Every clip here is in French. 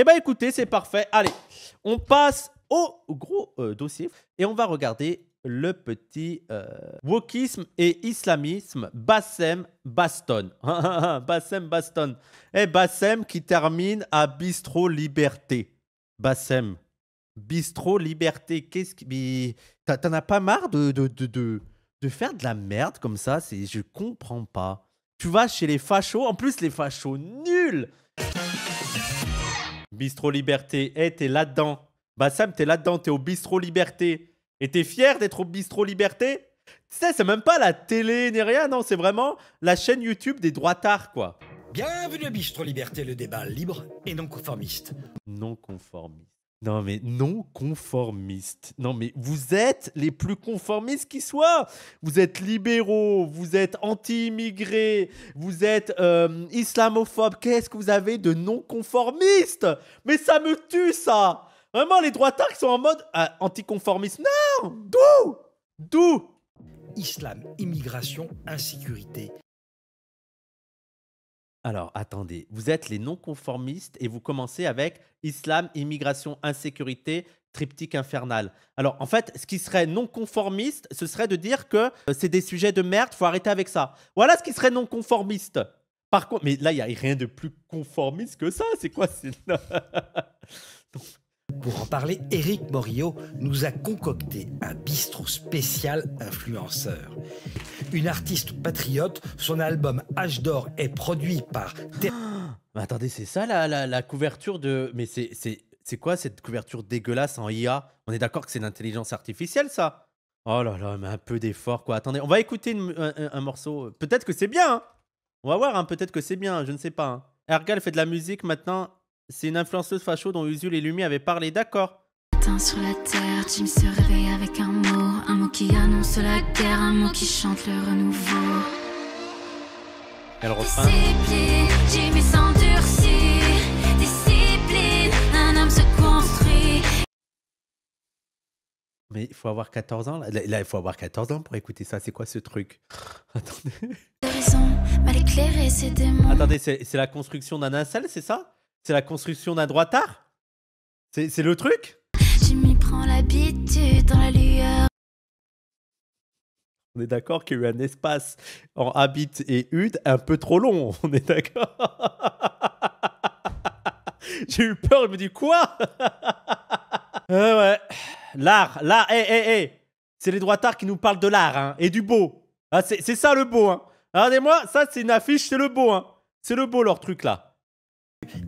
Eh bien, écoutez, c'est parfait. Allez, on passe au gros euh, dossier et on va regarder le petit euh, wokisme et islamisme, Bassem Baston. Bassem Baston. Et eh, Bassem qui termine à Bistro Liberté. Bassem. Bistro Liberté. Qu'est-ce qui. T'en as pas marre de de, faire de la merde comme ça c'est Je comprends pas. Tu vas chez les fachos. En plus, les fachos nuls. Bistro Liberté. Eh, t'es là-dedans. Sam, t'es là-dedans. T'es au Bistro Liberté. Et t'es fier d'être au Bistro Liberté Tu sais, c'est même pas la télé ni rien, non. C'est vraiment la chaîne YouTube des droits d'art, quoi. Bienvenue à Bistro Liberté, le débat libre et non conformiste. Non conformiste. Non, mais non conformistes. Non, mais vous êtes les plus conformistes qui soient. Vous êtes libéraux, vous êtes anti-immigrés, vous êtes euh, islamophobes. Qu'est-ce que vous avez de non conformistes Mais ça me tue, ça Vraiment, les droitards qui sont en mode anti euh, anticonformiste. Non D'où D'où Islam, immigration, insécurité. Alors, attendez, vous êtes les non-conformistes et vous commencez avec islam, immigration, insécurité, triptyque infernal. Alors, en fait, ce qui serait non-conformiste, ce serait de dire que euh, c'est des sujets de merde, faut arrêter avec ça. Voilà ce qui serait non-conformiste. Par contre, mais là, il n'y a rien de plus conformiste que ça. C'est quoi Pour en parler, Eric Morio nous a concocté un bistrot spécial influenceur. Une artiste patriote, son album H d'or est produit par. attendez, c'est ça la, la, couverture de. Mais c'est quoi cette couverture dégueulasse en IA On est d'accord que c'est l'intelligence artificielle, ça Oh là là, mais un peu d'effort, quoi. Attendez, on va écouter un, morceau. Peut-être que c'est bien. Hein. on va voir, hein peut-être que c'est bien, je ne sais pas. Hein. Ergal fait de la musique maintenant. C'est une influenceuse facho dont Usul et Lumi avaient parlé, d'accord. Sur la terre, Jim se réveille avec un mot, un mot qui annonce la guerre, un mot qui chante le renouveau. Elle Discipline, Jimmy s'endurcit. Discipline, un homme se construit. Mais il faut avoir 14 ans. Là. là, il faut avoir 14 ans pour écouter ça. C'est quoi ce truc Attendez. Raison, mal éclairé, Attendez, c'est la construction d'un c'est ça c'est la construction d'un droit tard C'est le truc On est d'accord qu'il y a eu un espace en habit et hude un peu trop long, on est d'accord J'ai eu peur, je me dis quoi ouais. L'art, l'art, hé, eh, hé, eh, hé eh. C'est les droits droitards qui nous parlent de l'art, hein, et du beau. Ah, c'est ça le beau, hein. Regardez-moi, ça c'est une affiche, c'est le beau, hein. C'est le beau leur truc là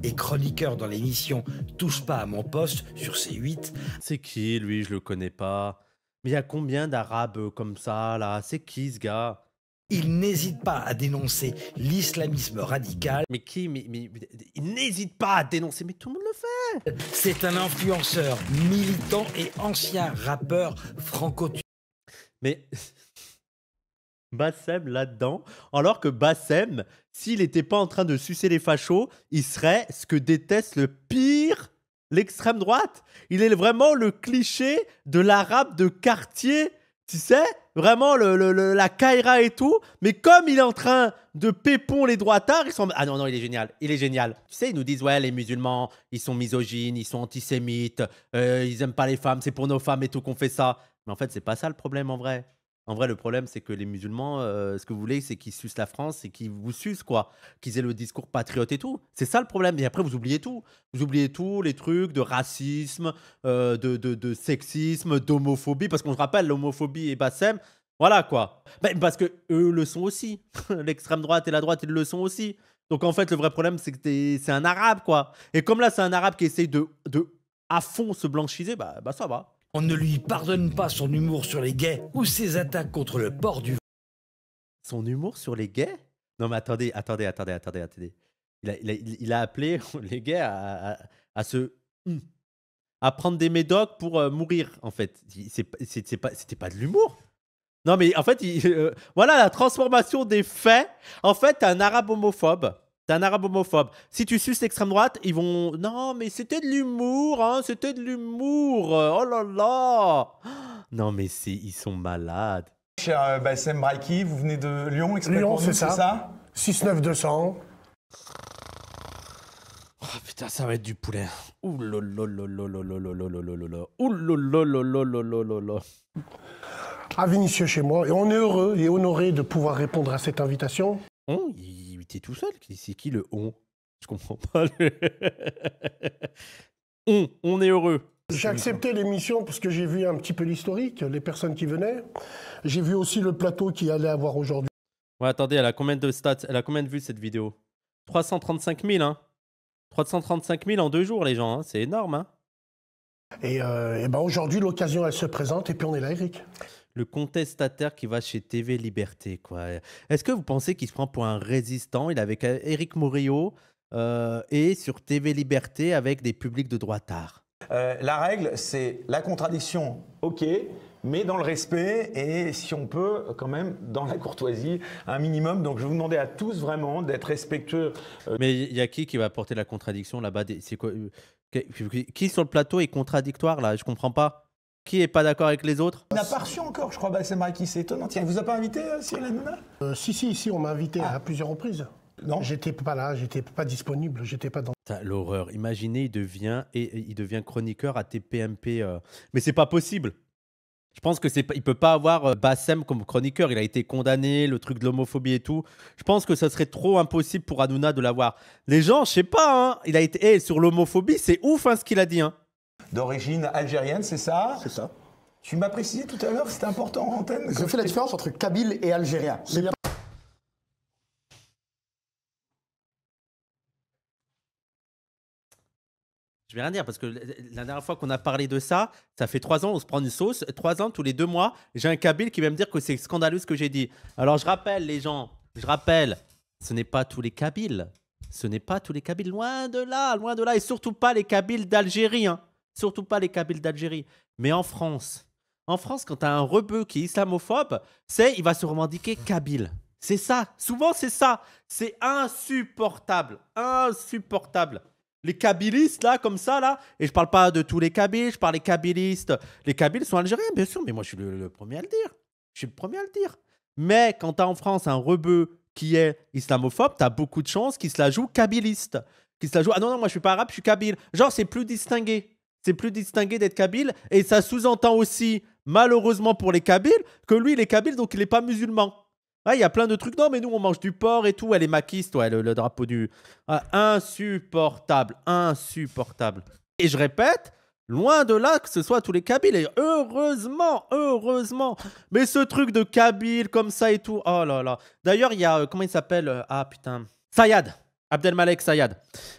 et chroniqueur dans l'émission Touche pas à mon poste sur C8. C'est qui lui Je le connais pas. Mais il y a combien d'Arabes euh, comme ça là C'est qui ce gars il n'hésite pas à dénoncer l'islamisme radical. Mais qui mais, Il n'hésite pas à dénoncer, mais tout le monde le fait C'est un influenceur, militant et ancien rappeur franco Mais Bassem là-dedans. Alors que Bassem, s'il n'était pas en train de sucer les fachos, il serait ce que déteste le pire l'extrême droite. Il est vraiment le cliché de l'arabe de quartier, tu sais Vraiment le, la Kaira et tout. Mais comme il est en train de pépon les droitards, ils sont... Ah non, non, il est génial, il est génial. Tu sais, ils nous disent, ouais, les musulmans, ils sont misogynes, ils sont antisémites, euh, ils aiment pas les femmes, c'est pour nos femmes et tout qu'on fait ça. Mais en fait, c'est pas ça le problème en vrai. En vrai, le problème, c'est que les musulmans, euh, ce que vous voulez, c'est qu'ils sucent la France et qu'ils vous sucent, quoi. Qu'ils aient le discours patriote et tout. C'est ça le problème. Et après, vous oubliez tout. Vous oubliez tout, les trucs de racisme, euh, de, sexisme, d'homophobie. Parce qu'on se rappelle, l'homophobie et Bassem, voilà, quoi. Ben, parce que eux le sont aussi. L'extrême droite et la droite, ils le sont aussi. Donc en fait, le vrai problème, c'est que c'est un arabe, quoi. Et comme là, c'est un arabe qui essaye de, de à fond se blanchiser, bah, bah ça va. On ne lui pardonne pas son humour sur les gays ou ses attaques contre le port du... Son humour sur les gays Non mais attendez, attendez, attendez, attendez, attendez. Il a, appelé les gays à, se... Hmm, à prendre des médocs pour euh, mourir, en fait. C'était pas, pas de l'humour. Non mais en fait, euh, voilà la transformation des faits. En fait, un arabe homophobe un arabe homophobe. Si tu suces l'extrême droite, ils vont. Non, mais c'était de l'humour, hein, c'était de l'humour. Oh là là. Non, mais ils sont malades. Cher Bassem Braiki, vous venez de Lyon, Lyon, c'est ça, 69200. Oh putain, ça va être du poulet. À Vinicius chez moi. Et on est heureux et honoré de pouvoir répondre à cette invitation t'es tout seul. C'est qui le on Je comprends pas. on, on est heureux. J'ai accepté l'émission parce que j'ai vu un petit peu l'historique, les personnes qui venaient. J'ai vu aussi le plateau qui allait avoir aujourd'hui. Ouais, attendez, elle a combien de stats Elle a combien de vues cette vidéo 335 000, hein 335 000 en deux jours, les gens, hein, c'est énorme. Hein euh, et, ben aujourd'hui, l'occasion, elle se présente et puis on est là, Eric le contestataire qui va chez TV Liberté. quoi. Est-ce que vous pensez qu'il se prend pour un résistant Il est avec Eric euh, morillo euh, et sur TV Liberté avec des publics de droit tard. Euh, la règle, c'est la contradiction, ok, mais dans le respect et si on peut, quand même, dans la courtoisie, un minimum. Donc je vous demander à tous vraiment d'être respectueux. Mais il y a qui qui va porter la contradiction là-bas Qui sur le plateau est contradictoire là Je ne comprends pas. Qui est pas d'accord avec les autres On n'a pas reçu encore, je crois, Bassem qui c'est étonnant. Tiens, vous a pas invité, euh, Cyril Hanouna euh, si, si, si, on m'a invité ah. à plusieurs reprises. Non. J'étais pas là, j'étais pas disponible, j'étais pas dans. L'horreur. Imaginez, il devient, et, il devient chroniqueur à TPMP. Euh. Mais c'est pas possible. Je pense que c'est il peut pas avoir Bassem comme chroniqueur. Il a été condamné, le truc de l'homophobie et tout. Je pense que ça serait trop impossible pour Hanouna de l'avoir. Les gens, je sais pas. hein, il a été eh, sur l'homophobie, c'est ouf hein, ce qu'il a dit. hein d'origine algérienne, c'est ça C'est ça. Tu m'as précisé tout à l'heure, c'était important en antenne. Je fais la différence entre kabyle et algérien. Je vais rien dire parce que la dernière fois qu'on a parlé de ça, ça fait trois ans, on se prend une sauce. Trois ans, tous les deux mois, j'ai un Kabyle qui va me dire que c'est scandaleux ce que j'ai dit. Alors je rappelle les gens, je rappelle, ce n'est pas tous les Kabyles. Ce n'est pas tous les Kabyles, loin de là, loin de là, et surtout pas les Kabyles d'Algérie. Hein surtout pas les Kabyles d'Algérie. Mais en France, en France, quand tu as un rebeu qui est islamophobe, c'est il va se revendiquer Kabyle. C'est ça. Souvent, c'est ça. C'est insupportable. Insupportable. Les kabylistes, là, comme ça, là, et je parle pas de tous les kabyles, je parle des kabylistes. Les kabyles sont algériens, bien sûr, mais moi, je suis le, premier à le dire. Je suis le premier à le dire. Mais quand tu as en France un rebeu qui est islamophobe, tu as beaucoup de chances qu'il se la joue kabyliste. Qu'il se la joue. Ah non, non, moi, je suis pas arabe, je suis kabyle. Genre, c'est plus distingué. C'est plus distingué d'être kabyle. Et ça sous-entend aussi, malheureusement pour les kabyles, que lui, il est kabyle, donc il n'est pas musulman. Ah, il y a plein de trucs. Non, mais nous, on mange du porc et tout. Elle est maquiste, ouais, le, le drapeau du. Ah, insupportable. Insupportable. Et je répète, Loin de là que ce soit tous les Kabyles. Et heureusement, heureusement. Mais ce truc de Kabyle comme ça et tout. Oh là là. D'ailleurs, il y a. Euh, comment il s'appelle euh, Ah putain. Sayad. Abdelmalek Sayad.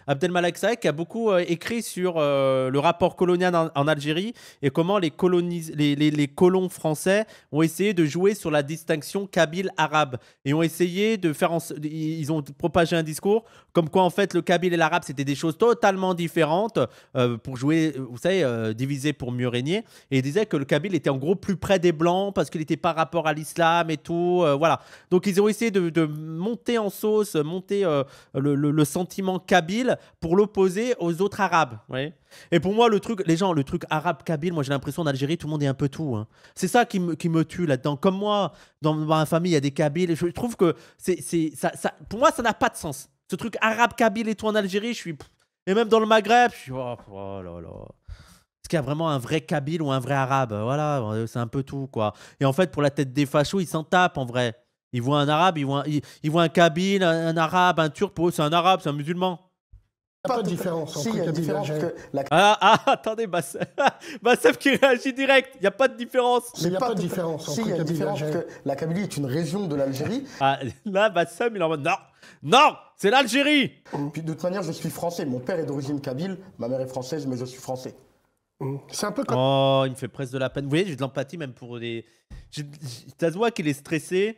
Abdelmalek Sayad qui a beaucoup euh, écrit sur euh, le rapport colonial en, Algérie et comment les, colonis les, colons français ont essayé de jouer sur la distinction kabyle-arabe et ont essayé de faire Ils ont propagé un discours comme quoi en fait le kabyle et l'arabe c'était des choses totalement différentes euh, pour jouer, vous savez, diviser pour mieux régner. Et ils disaient que le kabyle était en gros plus près des blancs parce qu'il était par rapport à l'islam et tout. voilà. Donc ils ont essayé de, de monter en sauce, monter le le, sentiment kabyle pour l'opposer aux autres arabes. Et pour moi, le truc, les gens, le truc arabe kabyle, moi j'ai l'impression en Algérie, tout le monde est un peu tout. Hein. C'est ça qui me, qui me tue là-dedans. Comme moi, dans ma famille, il y a des kabyles. je trouve que c'est, ça, pour moi, ça n'a pas de sens. Ce truc arabe kabyle et tout en Algérie, je suis. Et même dans le Maghreb, je suis. Oh, oh, là là. Est-ce qu'il y a vraiment un vrai kabyle ou un vrai arabe Voilà, c'est un peu tout, quoi. Et en fait, pour la tête des fachos, ils s'en tapent en vrai. Ils voient un arabe, ils voient un, ils, un kabyle, un, arabe, un turc. c'est un arabe, c'est un musulman. Pas, de différence. il y a différence. ah, ah attendez, Bassef qui réagit direct. Il n'y a pas de différence. il n'y a pas, de différence. Si, il différence. la Kabylie est une région de l'Algérie. Ah, là, Bassef, il est en mode non, non, c'est l'Algérie. Puis de toute manière, je suis français. Mon père est d'origine kabyle, ma mère est française, mais je suis français. Mmh. C'est un peu comme. Oh, il me fait presque de la peine. Vous voyez, j'ai de l'empathie même pour des. Ça se voit qu'il est stressé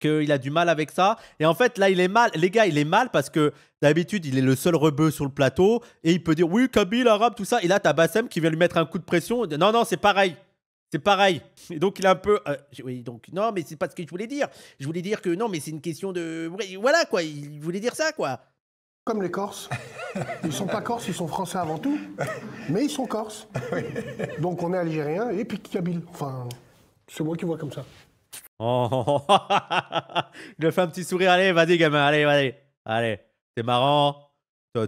qu'il a du mal avec ça. Et en fait, là, il est mal. Les gars, il est mal parce que d'habitude, il est le seul rebeu sur le plateau et il peut dire oui, Kabil arabe, tout ça. Et là, t'as Bassem qui vient lui mettre un coup de pression. Non, non, c'est pareil. C'est pareil. Et donc, il a un peu. Euh, oui, donc, non, mais c'est pas ce que je voulais dire. Je voulais dire que non, mais c'est une question de. Voilà, quoi. Il voulait dire ça, quoi. Comme les Corses. Ils sont pas Corses, ils sont Français avant tout. Mais ils sont Corses. Donc, on est Algériens et puis Kabil Enfin, c'est moi qui vois comme ça. Oh, je lui fais un petit sourire. Allez, vas-y, gamin. Allez, allez. Allez, c'est marrant.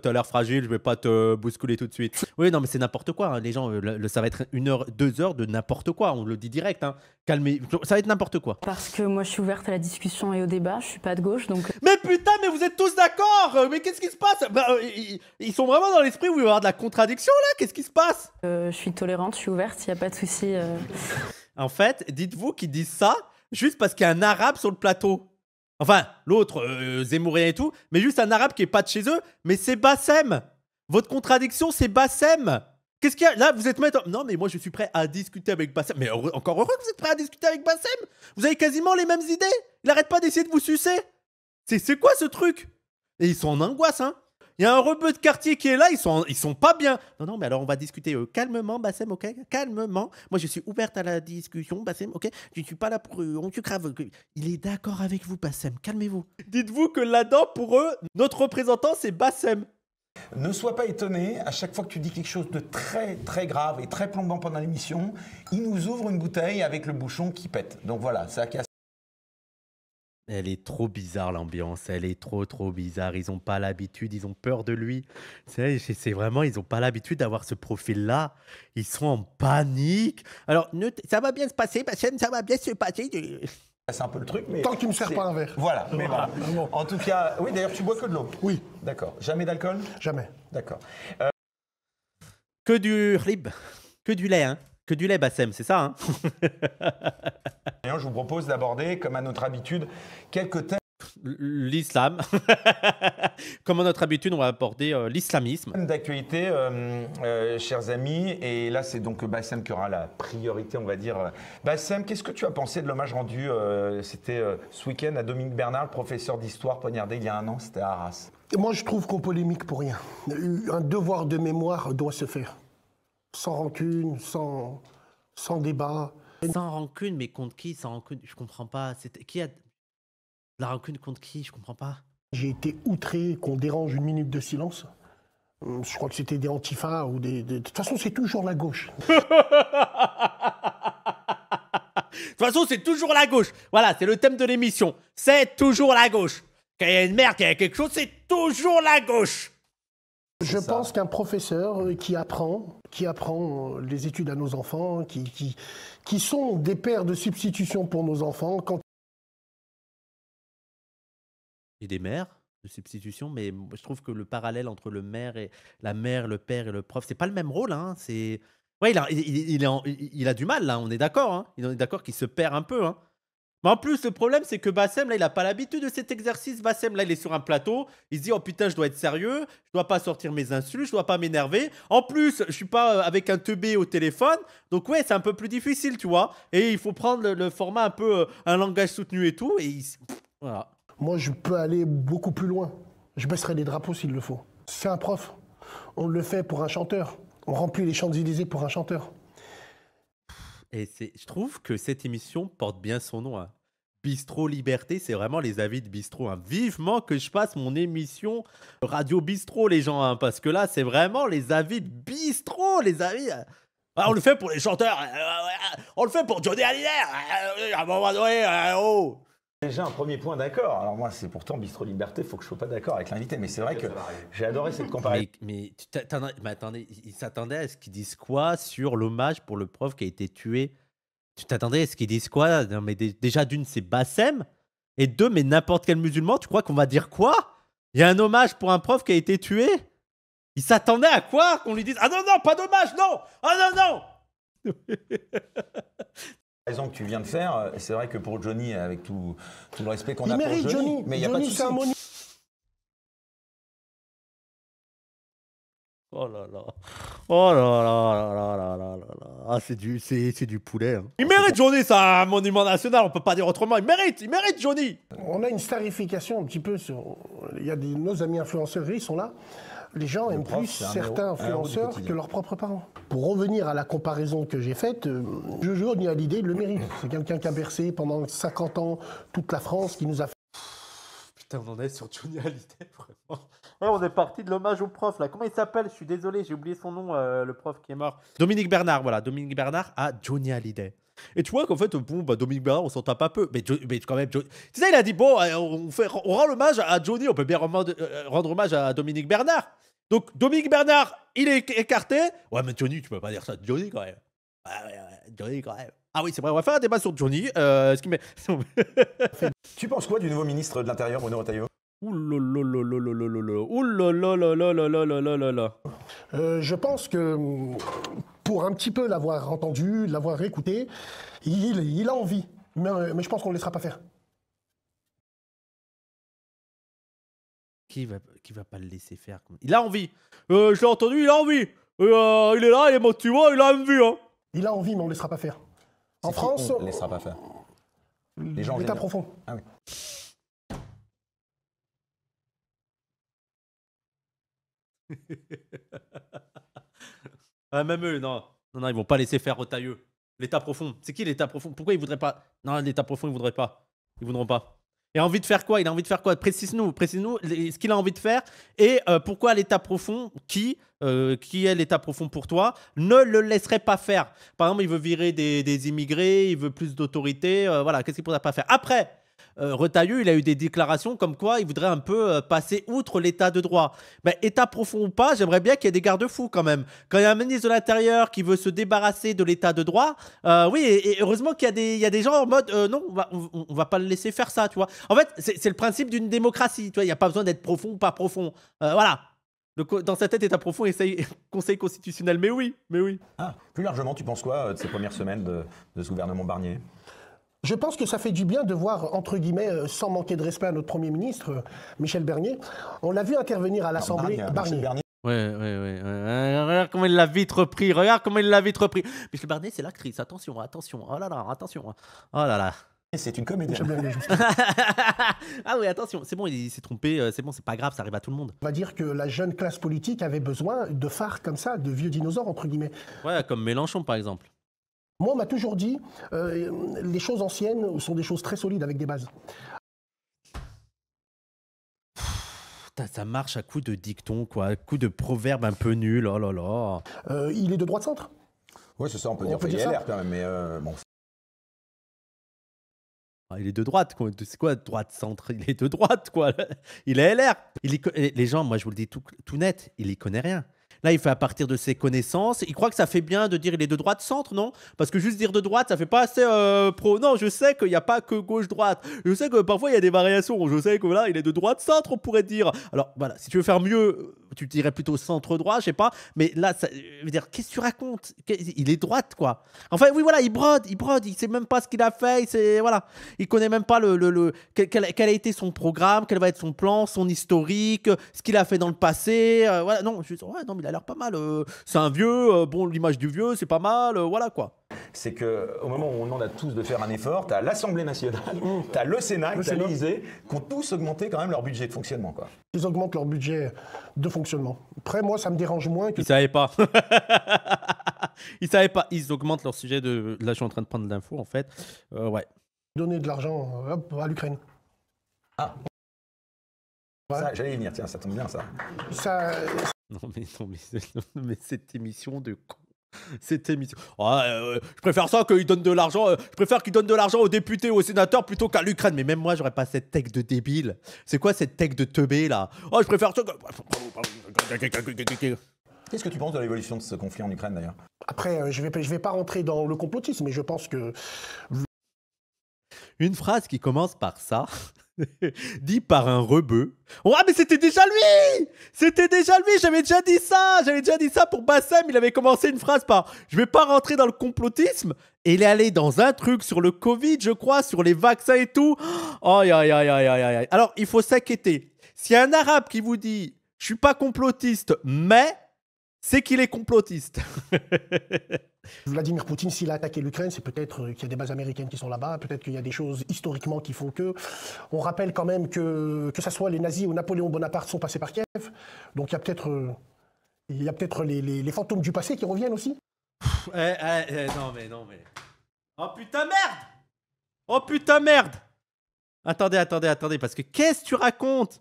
T'as l'air fragile, je vais pas te bousculer tout de suite. Oui, non, mais c'est n'importe quoi. Hein. Les gens, euh, ça va être une heure, deux heures de n'importe quoi. On le dit direct. Hein. Calmez, ça va être n'importe quoi. Parce que moi, je suis ouverte à la discussion et au débat. Je suis pas de gauche, donc. Euh. Mais putain, mais vous êtes tous d'accord euh, Mais qu'est-ce qui se passe bah, ils, sont vraiment dans l'esprit où il va y avoir de la contradiction là. Qu'est-ce qui se passe Je suis tolérante, je suis ouverte. Il y a pas de souci. en fait, dites-vous qu'ils disent ça juste parce qu'il y a un arabe sur le plateau. Enfin, l'autre, euh, Zemmourien et tout, mais juste un arabe qui est pas de chez eux, mais c'est Bassem. Votre contradiction, c'est Bassem. Qu'est-ce qu'il y a Là, vous êtes maintenant. Non, mais moi, je suis prêt à discuter avec Bassem. Mais encore heureux que vous êtes prêt à discuter avec Bassem. Vous avez quasiment les mêmes idées. Il arrête pas d'essayer de vous sucer. C'est quoi ce truc Et ils sont en angoisse, hein il y a un rebeu de quartier qui est là, ils sont, ils sont pas bien. Non, non, mais alors on va discuter euh, calmement, Bassem, ok Calmement. Moi, je suis ouverte à la discussion, Bassem, ok Je ne suis pas là pour. Euh, on Il est d'accord avec vous, Bassem, calmez-vous. Dites-vous que là-dedans, pour eux, notre représentant, c'est Bassem. Ne sois pas étonné, à chaque fois que tu dis quelque chose de très très grave et très plombant pendant l'émission, il nous ouvre une bouteille avec le bouchon qui pète. Donc voilà, ça qui elle est trop bizarre l'ambiance, elle est trop trop bizarre. Ils ont pas l'habitude, ils ont peur de lui. C'est vraiment, ils ont pas l'habitude d'avoir ce profil-là. Ils sont en panique. Alors, ça va bien se passer, chaîne ça va bien se passer. C'est un peu le truc, mais. Tant que tu me sers pas un verre. Voilà, mais ah, voilà. Ah, en tout cas, oui, d'ailleurs, tu bois que de l'eau. Oui. D'accord. Jamais d'alcool Jamais. D'accord. Que du rib, que du lait, hein. Que du lait, Bassem, c'est ça hein Je vous propose d'aborder, comme à notre habitude, quelques thèmes. L'islam. comme à notre habitude, on va aborder euh, l'islamisme. D'actualité, euh, euh, chers amis, et là c'est donc Bassem qui aura la priorité, on va dire. Bassem, qu'est-ce que tu as pensé de l'hommage rendu, c'était ce week-end, à Dominique Bernard, professeur d'histoire poignardé il y a un an, c'était à Arras Moi je trouve qu'on polémique pour rien. Un devoir de mémoire doit se faire sans rancune, sans, sans débat. Sans rancune, mais contre qui Sans rancune, je comprends pas. Qui a la rancune contre qui Je comprends pas. J'ai été outré qu'on dérange une minute de silence. Hum, je crois que c'était des antifas ou des. De toute façon, c'est toujours la gauche. De toute façon, c'est toujours la gauche. Voilà, c'est le thème de l'émission. C'est toujours la gauche. Quand il y a une merde, quand il y a quelque chose, c'est toujours la gauche. Je pense qu'un professeur euh, qui apprend, qui apprend euh, les études à nos enfants, qui, sont des pères de substitution pour nos enfants, quand et des mères de substitution, mais je trouve que le parallèle entre le maire et la mère, le père et le prof, c'est pas le même rôle. ouais, il a, du mal là. On est d'accord. Hein. On est d'accord qu'il se perd un peu. Hein. Mais en plus, le problème, c'est que Bassem, là, il n'a pas l'habitude de cet exercice. Bassem, là, il est sur un plateau. Il se dit, oh putain, je dois être sérieux. Je dois pas sortir mes insultes. Je dois pas m'énerver. En plus, je suis pas euh, avec un teubé au téléphone. Donc, ouais, c'est un peu plus difficile, tu vois. Et il faut prendre le, format un peu, euh, un langage soutenu et tout. Et voilà. Moi, je peux aller beaucoup plus loin. Je baisserai les drapeaux s'il le faut. C'est un prof. On le fait pour un chanteur. On remplit les Champs-Élysées pour un chanteur. Et je trouve que cette émission porte bien son nom. Hein. Bistro Bistrot Liberté, c'est vraiment les avis de Bistrot. Hein. Vivement que je passe mon émission Radio Bistrot, les gens, hein, parce que là, c'est vraiment les avis de Bistrot, les avis. Ah, on le fait pour les chanteurs, euh, euh, on le fait pour Johnny Hallyday. Euh, à oh. Déjà un premier point d'accord. Alors moi, c'est pourtant Bistro Liberté, faut que je sois pas d'accord avec l'invité, mais c'est vrai que j'ai adoré cette comparaison. Mais, mais attendez, il s'attendait à ce qu'ils disent quoi sur l'hommage pour le prof qui a été tué Tu t'attendais à ce qu'ils disent quoi Non, mais déjà d'une, c'est Bassem, et deux, mais n'importe quel musulman, tu crois qu'on va dire quoi Il y a un hommage pour un prof qui a été tué Il s'attendait à quoi Qu'on lui dise ah non non, pas d'hommage, non, ah non non que tu viens de faire, euh, c'est vrai que pour Johnny, avec tout, tout le respect qu'on a mérite, pour Johnny, mais il n'y a pas de souci. Oh là là. Oh là là là là là là Ah, c'est du, c'est, du poulet. Hein. Il mérite Johnny, c'est un monument national, on peut pas dire autrement. Il mérite, il mérite Johnny. On a une starification un petit peu. Sur... Il y a des, nos amis influenceurs, ils sont là les gens aiment plus certains influenceurs que leurs propres parents. Pour revenir à la comparaison que j'ai faite, euh, je Jojo le mérite. C'est quelqu'un qui a bercé pendant 50 ans toute la France, qui nous a fait... Putain, on en est sur Johnny Hallyday, vraiment. on est parti de l'hommage au prof, là. Comment il s'appelle Je suis désolé, j'ai oublié son nom, euh, le prof qui est mort. Dominique Bernard, voilà. Dominique Bernard à Johnny Hallyday. Et tu vois qu'en fait, bon, bah, Dominique Bernard, on s'en tape un peu. Mais, mais quand même, tu sais, il a dit bon, euh, on, fait, on rend hommage à Johnny, on peut bien rendre, euh, rendre hommage à Dominique Bernard. Donc, Dominique Bernard, il est écarté. Ouais, mais Johnny, tu peux pas dire ça Johnny quand même. Ouais, ouais, ouais, Johnny quand même. Ah oui, c'est vrai, on va faire un débat sur Johnny. Euh, ce tu penses quoi du nouveau ministre de l'Intérieur, Bruno Retailleau euh, je pense que pour un petit peu l'avoir entendu, l'avoir écouté, il, a envie. Mais, je pense qu'on ne laissera pas faire. Qui va, qui va pas le laisser faire Il a envie. Euh, entendu, il a envie. il est là, il est il a envie. Il a envie, mais on ne laissera pas faire. En France. On ne laissera pas faire. Les gens. L'état profond. Ah, même eux, non. non. Non, ils vont pas laisser faire tailleux L'état profond. C'est qui l'état profond Pourquoi ils voudraient pas Non, l'état profond, ils voudraient pas. Ils voudront pas. Il a envie de faire quoi Il a envie de faire quoi Précise-nous, précise-nous ce qu'il a envie de faire et euh, pourquoi l'état profond, qui, euh, qui est l'état profond pour toi, ne le laisserait pas faire. Par exemple, il veut virer des, immigrés, il veut plus d'autorité, euh, voilà, qu'est-ce qu'il pourrait pas faire Après, euh, retailleux, il a eu des déclarations comme quoi il voudrait un peu euh, passer outre l'état de droit. Mais état profond ou pas, j'aimerais bien qu'il y ait des garde-fous quand même. Quand il y a un ministre de l'Intérieur qui veut se débarrasser de l'état de droit, euh, oui, et, heureusement qu'il y, a des, gens en mode non, on va, va pas le laisser faire ça, tu vois. En fait, c'est le principe d'une démocratie, tu vois, il n'y a pas besoin d'être profond ou pas profond. voilà, dans sa tête, état profond, conseil constitutionnel. Mais oui, mais oui. Ah, plus largement, tu penses quoi de ces premières semaines de, de ce gouvernement Barnier je pense que ça fait du bien de voir, entre guillemets, euh, sans manquer de respect à notre Premier ministre, euh, Michel Bernier. On l'a vu intervenir à ah, l'Assemblée. Barnier. oui, oui, oui. Regarde comment il l'a vite repris. Regarde comment il l'a vite repris. Michel Barnier, c'est l'actrice. Attention, attention. Oh là là, attention. Oh là là. C'est une comédie. ah oui, attention, c'est bon, il s'est trompé, euh, c'est bon, c'est pas grave, ça arrive à tout le monde. On va dire que la jeune classe politique avait besoin de phares comme ça, de vieux dinosaures, entre guillemets. Ouais, comme Mélenchon, par exemple. Moi, on m'a toujours dit, euh, les choses anciennes sont des choses très solides avec des bases. Ça marche à coup de dicton, quoi, à coup de proverbe un peu nul, oh là là. Euh, il est de droite centre Oui, c'est ça, on peut dire, LR, quand même, mais euh, bon. Il est de droite, C'est quoi droite centre Il est de droite, quoi. Il est LR. Les gens, moi je vous le dis tout, net, il y connaît rien. Là, il fait à partir de ses connaissances. Il croit que ça fait bien de dire il est de droite centre, non Parce que juste dire de droite, ça fait pas assez euh, pro. Non, je sais qu'il n'y a pas que gauche-droite. Je sais que parfois il y a des variations. Je sais que voilà, il est de droite centre, on pourrait dire. Alors voilà, si tu veux faire mieux tu dirais plutôt centre-droit, je sais pas. Mais là, ça veut dire, qu'est-ce que tu racontes Il est droite, quoi. Enfin, oui, voilà, il brode, il brode, il sait même pas ce qu'il a fait, il voilà. Il connaît même pas le, quel, a été son programme, quel va être son plan, son historique, ce qu'il a fait dans le passé. Euh, voilà, non, je ouais, non, mais il a l'air pas mal. Euh, c'est un vieux, euh, bon, l'image du vieux, c'est pas mal, voilà, quoi c'est qu'au moment où on demande à tous de faire un effort, tu l'Assemblée nationale, mmh. tu as le Sénat t'as l'Élysée qui ont tous augmenté quand même leur budget de fonctionnement. Quoi. Ils augmentent leur budget de fonctionnement. Après, moi, ça me dérange moins que. Ils savaient pas. ils savaient pas. Ils augmentent leur sujet de. Là, je suis en train de prendre l'info, en fait. Euh, ouais. Donner de l'argent à l'Ukraine. Ah. J'allais y venir, tiens, ça tombe bien, ça. Non, mais, non, mais, cette émission de C'était émission. Ah, euh, euh, je préfère ça qu'ils donne de l'argent. Euh, je préfère qu'il donne de l'argent aux députés, aux sénateurs plutôt qu'à l'Ukraine. Mais même moi, j'aurais pas cette tech de débile. C'est quoi cette tech de teubé là Oh, je préfère ça. Que... Qu'est-ce que tu penses de l'évolution de ce conflit en Ukraine d'ailleurs Après, je je vais pas rentrer dans le complotisme, mais je pense que. Une phrase qui commence par ça. dit par un rebeu. Oh, ah, mais c'était déjà lui C'était déjà lui J'avais déjà dit ça J'avais déjà dit ça pour Bassem. Il avait commencé une phrase par Je vais pas rentrer dans le complotisme. Et il est allé dans un truc sur le Covid, je crois, sur les vaccins et tout. Oh, aïe, aïe, aïe, aïe, aïe. Alors, il faut s'inquiéter. Si un arabe qui vous dit Je suis pas complotiste, mais c'est qu'il est complotiste. Vladimir Poutine, s'il a attaqué l'Ukraine, c'est peut-être qu'il y a des bases américaines qui sont là-bas, peut-être qu'il y a des choses historiquement qui font que. On rappelle quand même que, que ce soit les nazis ou Napoléon Bonaparte sont passés par Kiev, donc il y a peut-être euh, il y a peut-être les, fantômes du passé qui reviennent aussi. Eh, eh, eh, non mais non mais. Oh putain merde Oh putain merde Attendez, attendez, attendez, parce que qu'est-ce que tu racontes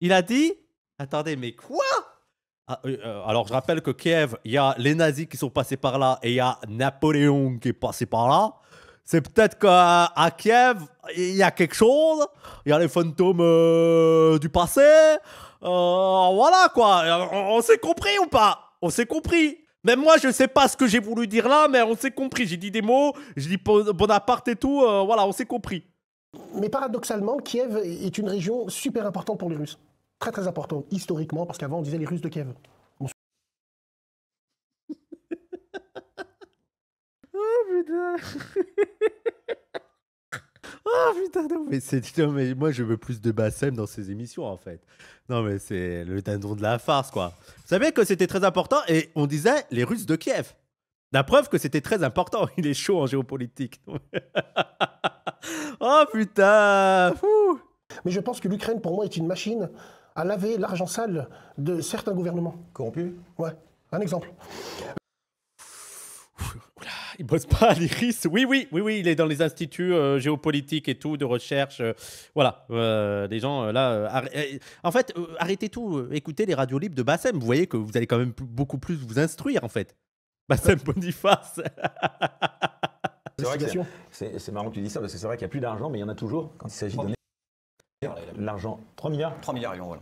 Il a dit Attendez, mais quoi ah, euh, euh, alors, je rappelle que Kiev, il y a les nazis qui sont passés par là et il y a Napoléon qui est passé par là. C'est peut-être qu'à euh, Kiev, il y a quelque chose. Il y a les fantômes du passé. voilà quoi. On, s'est compris ou pas On s'est compris. Même moi, je sais pas ce que j'ai voulu dire là, mais on s'est compris. J'ai dit des mots, j'ai dit Bonaparte et tout. voilà, on s'est compris. Mais paradoxalement, Kiev est une région super importante pour les Russes très très important, historiquement, parce qu'avant on disait les Russes de Kiev. oh putain Oh putain, mais c'est. mais moi, je veux plus de Bassem dans ces émissions, en fait. Non, mais c'est le dindon de la farce, quoi. Vous savez que c'était très important et on disait les Russes de Kiev. La preuve que c'était très important. Il est chaud en géopolitique. oh putain Mais je pense que l'Ukraine, pour moi, est une machine à laver l'argent sale de certains gouvernements. Corrompus Ouais, un exemple. il bosse pas, à l'IRIS. Oui, oui, oui, oui, il est dans les instituts euh, géopolitiques et tout, de recherche. voilà, euh, Des gens, euh, là. en fait, arrêtez tout, écoutez les radios libres de Bassem. Vous voyez que vous allez quand même beaucoup plus vous instruire, en fait. Bassem Boniface. c'est marrant que tu dis ça, parce que c'est vrai qu'il n'y a plus d'argent, mais il y en a toujours quand il s'agit d'un L'argent, 3 milliards 3 milliards, ils envoient.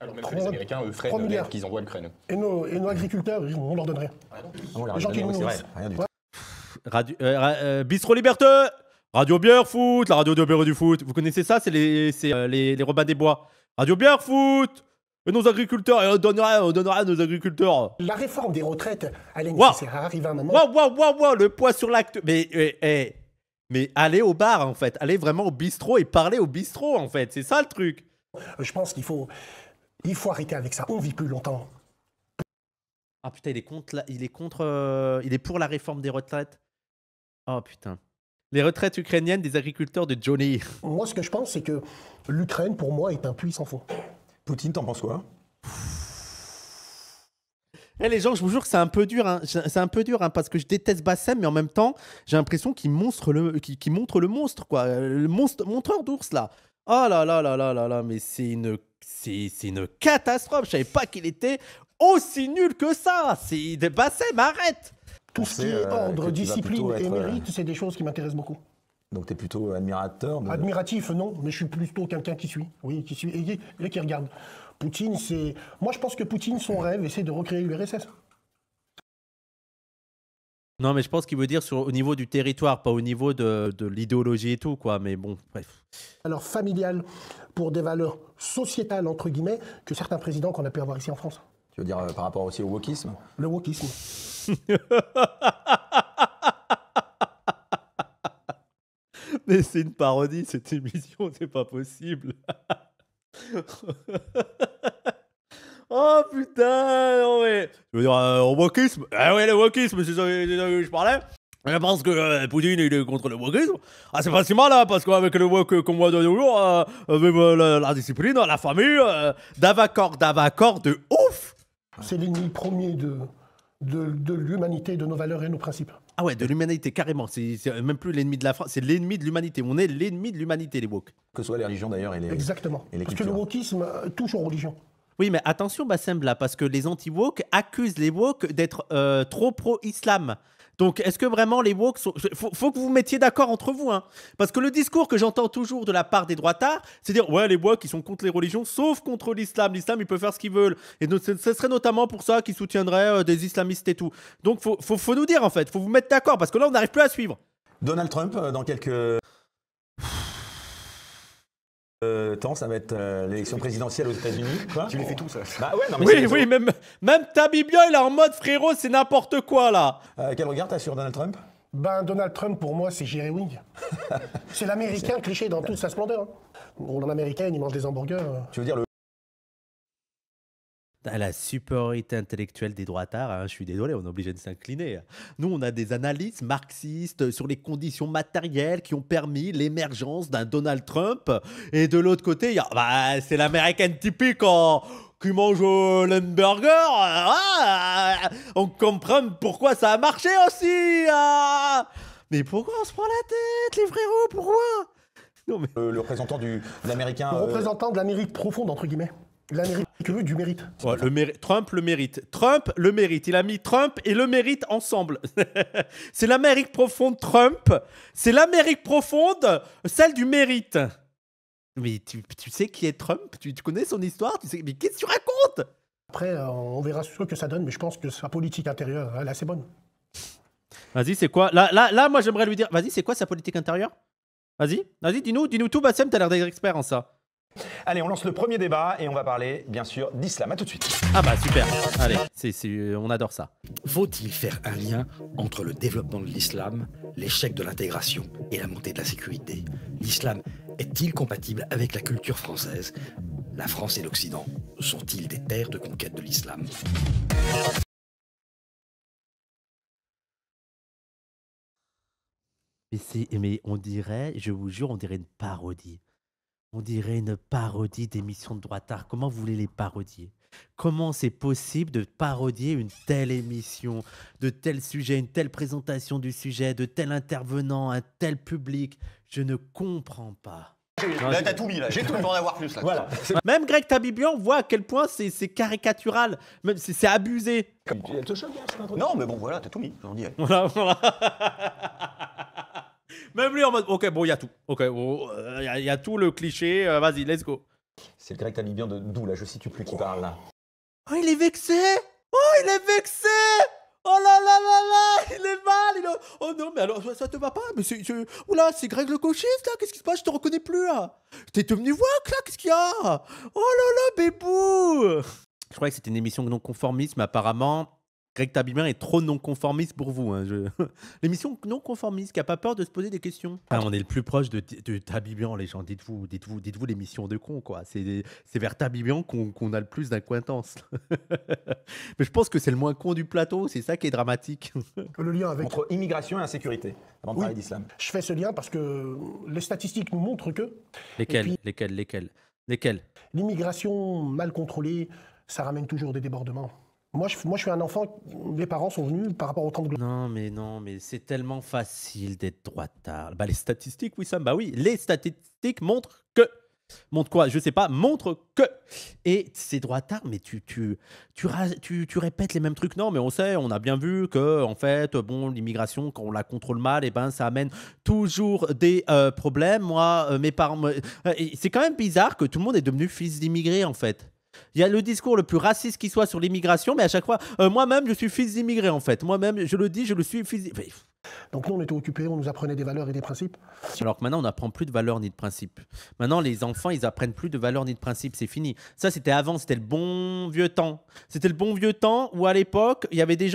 Alors même que les Américains, eux, freinent l'aide qu'ils envoient le l'Ukraine. Et nos, agriculteurs, on leur donne rien. Ah ah ah, les gens qui du Radio, euh, euh, Bistro Liberté Radio Bière Foot, la radio de Bière du foot. Vous connaissez ça, c'est les, euh, Robins des Bois. Radio Bière Foot et nos agriculteurs, et on donnera, à nos agriculteurs. La réforme des retraites, elle est nécessaire. à arriver à un moment. Waouh, waouh, waouh, le poids sur l'acte. Mais, euh, eh, mais aller au bar, en fait. Aller vraiment au bistrot et parler au bistrot, en fait. C'est ça le truc. Euh, je pense qu'il faut, il faut arrêter avec ça. On vit plus longtemps. Ah putain, il est contre, il est contre, euh, il est pour la réforme des retraites. Oh putain. Les retraites ukrainiennes des agriculteurs de Johnny. Moi, ce que je pense, c'est que l'Ukraine, pour moi, est un puits sans fond. Poutine, t'en penses quoi eh, les gens, je vous jure que c'est un peu dur, hein. c'est un peu dur hein, parce que je déteste Bassem, mais en même temps, j'ai l'impression qu'il montre le, montre le monstre, quoi. Le monstre, montreur d'ours, là. Oh là là là là là là, mais c'est une, c'est une catastrophe. Je savais pas qu'il était aussi nul que ça. C'est Bassem, arrête. Tout ce qui est euh, ordre, discipline et euh, mérite, c'est des choses qui m'intéressent beaucoup. Donc tu es plutôt admirateur Admiratif, non, mais je suis plutôt quelqu'un qui suit, oui, qui suit et et qui regarde. Poutine, c'est. Moi, je pense que Poutine, son rêve, c'est de recréer l'URSS. Non, mais je pense qu'il veut dire au niveau du territoire, pas au niveau de, l'idéologie et tout, quoi. Mais bon, bref. Alors, familial, pour des valeurs sociétales, entre guillemets, que certains présidents qu'on a pu avoir ici en France. Tu veux dire euh, par rapport aussi au wokisme Le wokisme. mais c'est une parodie, cette émission, c'est pas possible. oh putain, non Je veux dire, euh, au wokisme. Ah eh ouais, le wokisme, c'est ça que je parlais. Je pense que euh, Poutine il est contre le wokisme. Ah, c'est pas si mal, hein, parce qu'avec le wok qu'on voit de nos jours, euh, la, discipline, la famille, Davacor, Davacor de ouf C'est l'ennemi premier de, de, de l'humanité, de nos valeurs et nos principes. Ah ouais, de l'humanité, carrément. C'est même plus l'ennemi de la France, c'est l'ennemi de l'humanité. On est l'ennemi de l'humanité, les woke. Que ce soit les religions d'ailleurs et les. Exactement. parce que le wokisme euh, touche aux religions. Oui, mais attention, Bassembla, parce que les anti-woke accusent les woke d'être euh, trop pro-islam. Donc, est-ce que vraiment les woke sont. Faut, que vous vous mettiez d'accord entre vous. Hein. Parce que le discours que j'entends toujours de la part des droitards, c'est dire Ouais, les woke, ils sont contre les religions, sauf contre l'islam. L'islam, ils peuvent faire ce qu'ils veulent. Et ce serait notamment pour ça qu'ils soutiendraient euh, des islamistes et tout. Donc, faut, faut, nous dire, en fait. Faut vous mettre d'accord. Parce que là, on n'arrive plus à suivre. Donald Trump, euh, dans quelques. Euh, temps, ça va être euh, l'élection présidentielle aux États-Unis. Tu les fais tous, ça. Bah ouais, non, mais oui, oui, même, même il est en mode frérot, c'est n'importe quoi là. Euh, quel regard t'as sur Donald Trump ben, Donald Trump, pour moi, c'est Jerry Wing. c'est l'américain cliché dans toute sa splendeur. Hein. bon en américain, il mange des hamburgers. Tu veux dire le à la supériorité intellectuelle des droits Hein, je suis désolé, on est obligé de s'incliner. Hein. Nous, on a des analyses marxistes sur les conditions matérielles qui ont permis l'émergence d'un Donald Trump. Et de l'autre côté, bah, c'est l'américaine typique hein, qui mange euh, l'hamburger, hein. ah, on comprend pourquoi ça a marché aussi. Mais pourquoi on se prend la tête, les frérots Pourquoi euh, Le représentant du, de euh, représentant de l'Amérique profonde, entre guillemets. L'Amérique du mérite. le Trump le mérite. Trump le mérite. Il a mis Trump et le mérite ensemble. c'est l'Amérique profonde Trump. C'est l'Amérique profonde, celle du mérite. Mais tu, sais qui est Trump tu, connais son histoire tu sais, Mais qu'est-ce que tu racontes Après, euh, on verra ce que ça donne, mais je pense que sa politique intérieure, elle est assez bonne. Vas-y, c'est quoi là, là, là, moi, j'aimerais lui dire, vas-y, c'est quoi sa politique intérieure Vas-y, vas-y, dis-nous, dis-nous tout, Bassem, t'as l'air d'être expert en ça. Allez, on lance le premier débat et on va parler bien sûr d'islam. À tout de suite. Ah bah super. Allez, euh, on adore ça. Faut-il faire un lien entre le développement de l'islam, l'échec de l'intégration et la montée de la sécurité L'islam est-il compatible avec la culture française La France et l'Occident sont-ils des terres de conquête de l'islam mais on dirait, je vous jure, on dirait une parodie. On dirait une parodie d'émission de Droitard. Comment vous voulez les parodier Comment c'est possible de parodier une telle émission, de tel sujet, une telle présentation du sujet, de tel intervenant, un tel public Je ne comprends pas. Là, t'as tout mis, là. J'ai tout le temps d'avoir plus, là. Voilà. Même Greg Tabibian voit à quel point c'est caricatural, même c'est abusé. Comme... Non, mais bon, voilà, t'as tout mis, j'en Voilà, voilà. Même lui en mode, ok, bon, il y a tout. Ok, il euh, y, a- tout le cliché. Euh, vas-y, let's go. C'est le grec libyen de d'où là, je sais plus qui parle là. Oh, il est vexé Oh, il est vexé Oh là là là là Il est mal Oh non, mais alors, ça, te va pas Mais c'est... c'est- Oula, c'est Greg le cochiste, là Qu'est-ce qui se passe Je te reconnais plus, là T'es devenu voix, là Qu'est-ce qu'il y a Oh là là, bébou Je croyais que c'était une émission non-conformisme, apparemment. Greg Tabibian est trop non-conformiste pour vous. Hein, L'émission non-conformiste qui n'a pas peur de se poser des questions. Ah, on est le plus proche de, Tabibian, les gens. Dites-vous dites-vous, dites-vous l'émission de con, quoi. C'est, c'est vers Tabibian qu'on, qu'on a le plus d'incointance. Mais je pense que c'est le moins con du plateau, c'est ça qui est dramatique. le lien Entre immigration et insécurité, avant de parler d'islam. Je fais ce lien parce que les statistiques nous montrent que... Lesquelles Lesquelles Lesquelles Lesquelles L'immigration mal contrôlée, ça ramène toujours des débordements. Moi je, suis un enfant, mes parents sont venus par rapport au temps de gloire. Non, mais non, mais c'est tellement facile d'être droitard. Bah, les statistiques, oui, ça. bah oui, les statistiques montrent que. Montre quoi Je sais pas, montre que. Et c'est tard mais tu tu, tu, tu, répètes les mêmes trucs. Non, mais on sait, on a bien vu que, en fait, bon, l'immigration, quand on la contrôle mal, et eh ben, ça amène toujours des euh, problèmes. Moi, euh, mes parents. Euh, c'est quand même bizarre que tout le monde est devenu fils d'immigrés, en fait. Il y a le discours le plus raciste qui soit sur l'immigration, mais à chaque fois, euh, moi-même, je suis fils d'immigré en fait. Moi-même, je le dis, je le suis fils. Donc nous, on était occupés, on nous apprenait des valeurs et des principes. Alors que maintenant, on n'apprend plus de valeurs ni de principes. Maintenant, les enfants, ils apprennent plus de valeurs ni de principes, c'est fini. Ça, c'était avant, c'était le bon vieux temps. C'était le bon vieux temps où à l'époque, il y avait des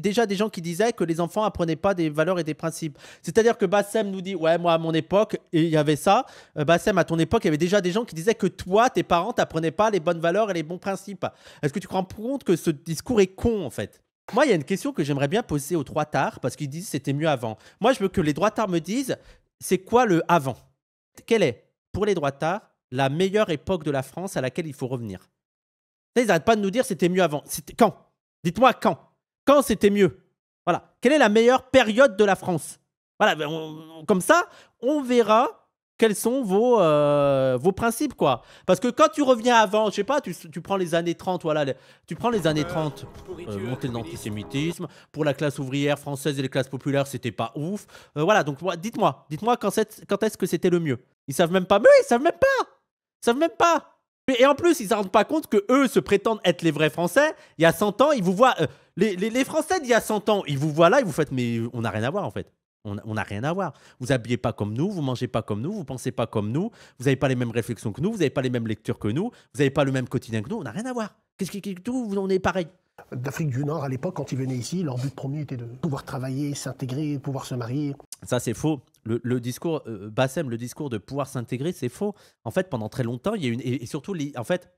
déjà des gens qui disaient que les enfants apprenaient pas des valeurs et des principes. C'est-à-dire que Bassem nous dit, ouais, moi à mon époque, il y avait ça. Euh, Bassem, à ton époque, il y avait déjà des gens qui disaient que toi, tes parents, t'apprenaient pas les bonnes valeurs et les bons principes. Est-ce que tu te rends compte que ce discours est con en fait moi, il y a une question que j'aimerais bien poser aux trois tards parce qu'ils disent c'était mieux avant. Moi, je veux que les droits tards me disent c'est quoi le avant Quelle est, pour les droits tards, la meilleure époque de la France à laquelle il faut revenir Ils n'arrêtent pas de nous dire c'était mieux avant. quand Dites-moi quand Quand c'était mieux Voilà. Quelle est la meilleure période de la France Voilà. Ben, comme ça, on verra quels sont vos, euh, vos principes, quoi. Parce que quand tu reviens avant, je sais pas, tu, prends les années 30, voilà, tu prends les années 30, euh, montée euh, de l'antisémitisme, pour la classe ouvrière française et les classes populaires, c'était pas ouf. Euh, voilà, donc dites-moi, dites-moi quand, quand est-ce que c'était le mieux. Ils savent même pas, mais ils savent même pas Ils savent même pas et en plus, ils ne se rendent pas compte que eux se prétendent être les vrais Français. Il y a 100 ans, ils vous voient. les, les, Français d'il y a 100 ans, ils vous voient là, ils vous faites, mais on n'a rien à voir en fait. On n'a rien à voir. Vous habillez pas comme nous, vous mangez pas comme nous, vous pensez pas comme nous, vous n'avez pas les mêmes réflexions que nous, vous n'avez pas les mêmes lectures que nous, vous n'avez pas le même quotidien que nous, on n'a rien à voir. Qu'est-ce qui, tout, on est pareil. D'Afrique du Nord, à l'époque, quand ils venaient ici, leur but premier était de pouvoir travailler, s'intégrer, pouvoir se marier. Ça, c'est faux. Le, discours, euh, Bassem, le discours de pouvoir s'intégrer, c'est faux. En fait, pendant très longtemps, il y a une. et surtout, en fait,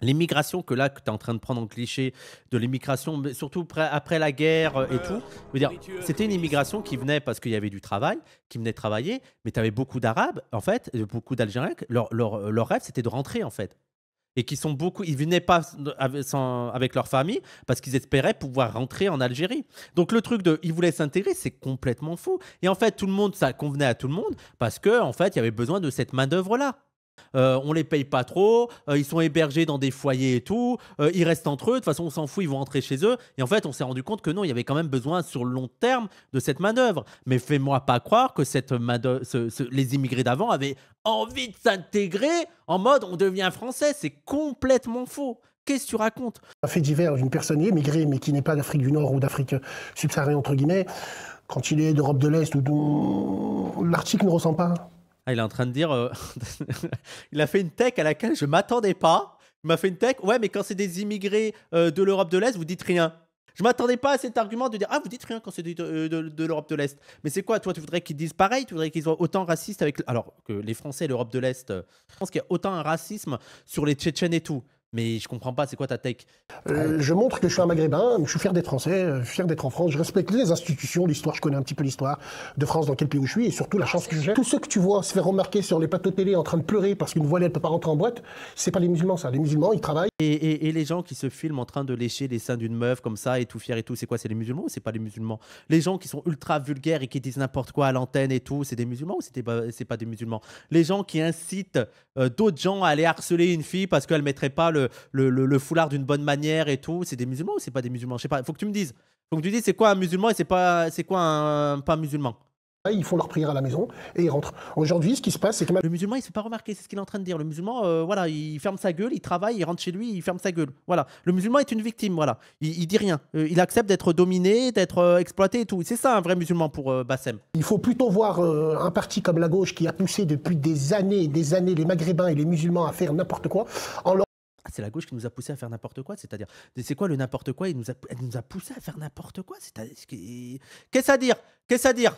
l'immigration que là que tu es en train de prendre en cliché de l'immigration surtout après la guerre euh, et tout c'était une immigration qui venait parce qu'il y avait du travail qui venait travailler mais tu avais beaucoup d'arabes en fait beaucoup d'algériens euh, leur, rêve c'était de rentrer en fait et qui sont beaucoup, ils venaient pas euh, avec, avec leur famille parce qu'ils espéraient pouvoir rentrer en Algérie. Donc le truc de, ils voulaient s'intégrer, c'est complètement fou. Et en fait, tout le monde, ça convenait à tout le monde parce que en fait, il y avait besoin de cette main d'œuvre là. Euh, on les paye pas trop, euh, ils sont hébergés dans des foyers et tout, euh, ils restent entre eux, de toute façon on s'en fout, ils vont rentrer chez eux. Et en fait, on s'est rendu compte que non, il y avait quand même besoin sur le long terme de cette manœuvre. Mais fais-moi pas croire que les immigrés d'avant avaient envie de s'intégrer en mode on devient français, c'est complètement faux. Qu'est-ce que tu racontes Un fait divers d'une personne immigrée mais qui n'est pas d'Afrique du Nord ou d'Afrique subsaharienne entre guillemets, quand il est d'Europe de l'Est ou d'où l'article ne ressent pas ah, il est en train de dire. Euh, il a fait une tech à laquelle je m'attendais pas. Il m'a fait une tech. Ouais, mais quand c'est des immigrés euh, de l'Europe de l'Est, vous dites rien. Je m'attendais pas à cet argument de dire Ah, vous dites rien quand c'est euh, de, l'Europe de l'Est. Mais c'est quoi Toi, tu voudrais qu'ils disent pareil Tu voudrais qu'ils soient autant racistes avec. Alors que les Français et l'Europe de l'Est. je pense qu'il y a autant un racisme sur les Tchétchènes et tout. Mais je comprends pas, c'est quoi ta tech euh, Je montre que je suis un maghrébin, je suis fier d'être français, je suis fier d'être en France, je respecte les institutions, l'histoire, je connais un petit peu l'histoire de France, dans quel pays où je suis, et surtout la chance que j'ai. Tous ceux que tu vois se faire remarquer sur les plateaux télé en train de pleurer parce qu'une voilée ne peut pas rentrer en boîte, c'est pas les musulmans ça, les musulmans ils travaillent. Et, les gens qui se filment en train de lécher les seins d'une meuf comme ça et tout fier et tout, c'est quoi C'est les musulmans ou c'est pas les musulmans Les gens qui sont ultra vulgaires et qui disent n'importe quoi à l'antenne et tout, c'est des musulmans ou c'est pas, pas des musulmans Les gens qui incitent euh, d'autres gens à aller harceler une fille parce qu'elle mettrait pas le le, foulard d'une bonne manière et tout, c'est des musulmans ou c'est pas des musulmans Je sais pas, faut que tu me dises. Faut que tu dises c'est quoi un musulman et c'est pas c'est quoi un pas musulman. Ils font leur prière à la maison et ils rentrent. Aujourd'hui, ce qui se passe, c'est que... Le musulman, il se fait pas remarquer, c'est ce qu'il est en train de dire. Le musulman, euh, voilà, il ferme sa gueule, il travaille, il rentre chez lui, il ferme sa gueule. Voilà. Le musulman est une victime, voilà. Il, dit rien. Euh, il accepte d'être dominé, d'être euh, exploité et tout. C'est ça un vrai musulman pour Bassem. Il faut plutôt voir un parti comme la gauche qui a poussé depuis des années des années les Maghrébins et les musulmans à faire n'importe quoi en leur... Ah, c'est la gauche qui nous a poussé à faire n'importe quoi. C'est-à-dire, c'est quoi le n'importe quoi nous Elle nous a poussé à faire n'importe quoi. Qu'est-ce à dire Qu'est-ce à dire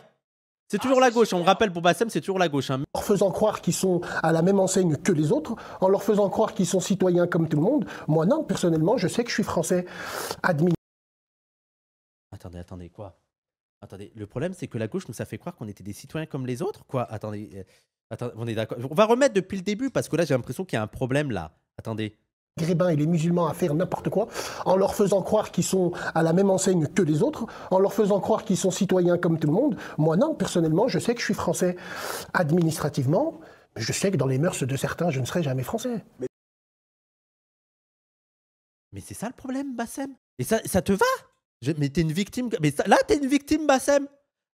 c'est toujours la gauche, on me rappelle pour Bassem, c'est toujours la gauche. Hein. En leur faisant croire qu'ils sont à la même enseigne que les autres, en leur faisant croire qu'ils sont citoyens comme tout le monde, moi non, personnellement, je sais que je suis français. Attendez, attendez, quoi Attendez, le problème c'est que la gauche nous a fait croire qu'on était des citoyens comme les autres, quoi Attendez, euh, attendez on est d'accord. On va remettre depuis le début parce que là j'ai l'impression qu'il y a un problème là. Attendez. Grébins et les musulmans à faire n'importe quoi, en leur faisant croire qu'ils sont à la même enseigne que les autres, en leur faisant croire qu'ils sont citoyens comme tout le monde. Moi, non, personnellement, je sais que je suis français administrativement, mais je sais que dans les mœurs de certains, je ne serai jamais français. Mais, c'est ça le problème, Bassem Et ça, te va Mais t'es une victime. Mais là, t'es une victime, Bassem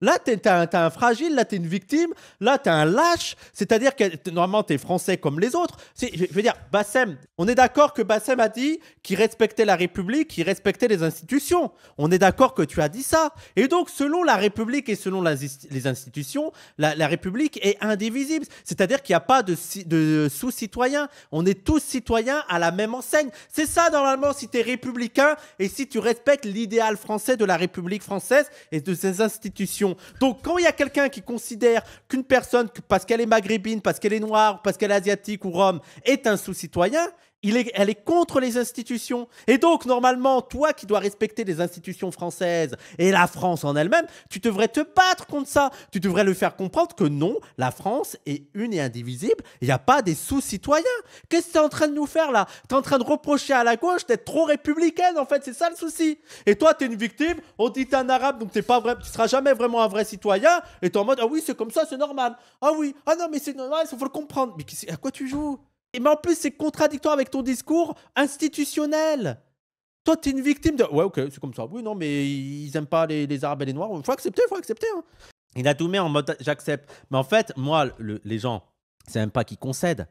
Là, t'es un, fragile, là, t'es une victime, là, t'es un lâche. C'est-à-dire que normalement, t'es français comme les autres. Je veux dire, Bassem, on est d'accord que Bassem a dit qu'il respectait la République, qu'il respectait les institutions. On est d'accord que tu as dit ça. Et donc, selon la République et selon les institutions, la, République est indivisible. C'est-à-dire qu'il n'y a pas de, de sous-citoyens. On est tous citoyens à la même enseigne. C'est ça, normalement, si t'es républicain et si tu respectes l'idéal français de la République française et de ses institutions. Donc quand il y a quelqu'un qui considère qu'une personne, parce qu'elle est maghrébine, parce qu'elle est noire, parce qu'elle est asiatique ou rome, est un sous-citoyen, elle est contre les institutions. Et donc, normalement, toi qui dois respecter les institutions françaises et la France en elle-même, tu devrais te battre contre ça. Tu devrais le faire comprendre que non, la France est une et indivisible. Il n'y a pas des sous-citoyens. Qu'est-ce que tu es en train de nous faire là Tu es en train de reprocher à la gauche d'être trop républicaine, en fait. C'est ça le souci. Et toi, tu es une victime. On dit tu es un arabe, donc t'es pas vrai, tu seras jamais vraiment un vrai citoyen. Et tu en mode, ah oui, c'est comme ça, c'est normal. Ah oui, ah non, mais c'est normal, il faut le comprendre. Mais à quoi tu joues et mais en plus, c'est contradictoire avec ton discours institutionnel. Toi, t'es une victime de. Ouais, ok, c'est comme ça. Oui, non, mais ils aiment pas les, Arabes et les Noirs. Il Faut accepter, faut accepter. Hein. Il a tout mis en mode j'accepte. Mais en fait, moi, les gens, c'est même pas qu'ils concèdent.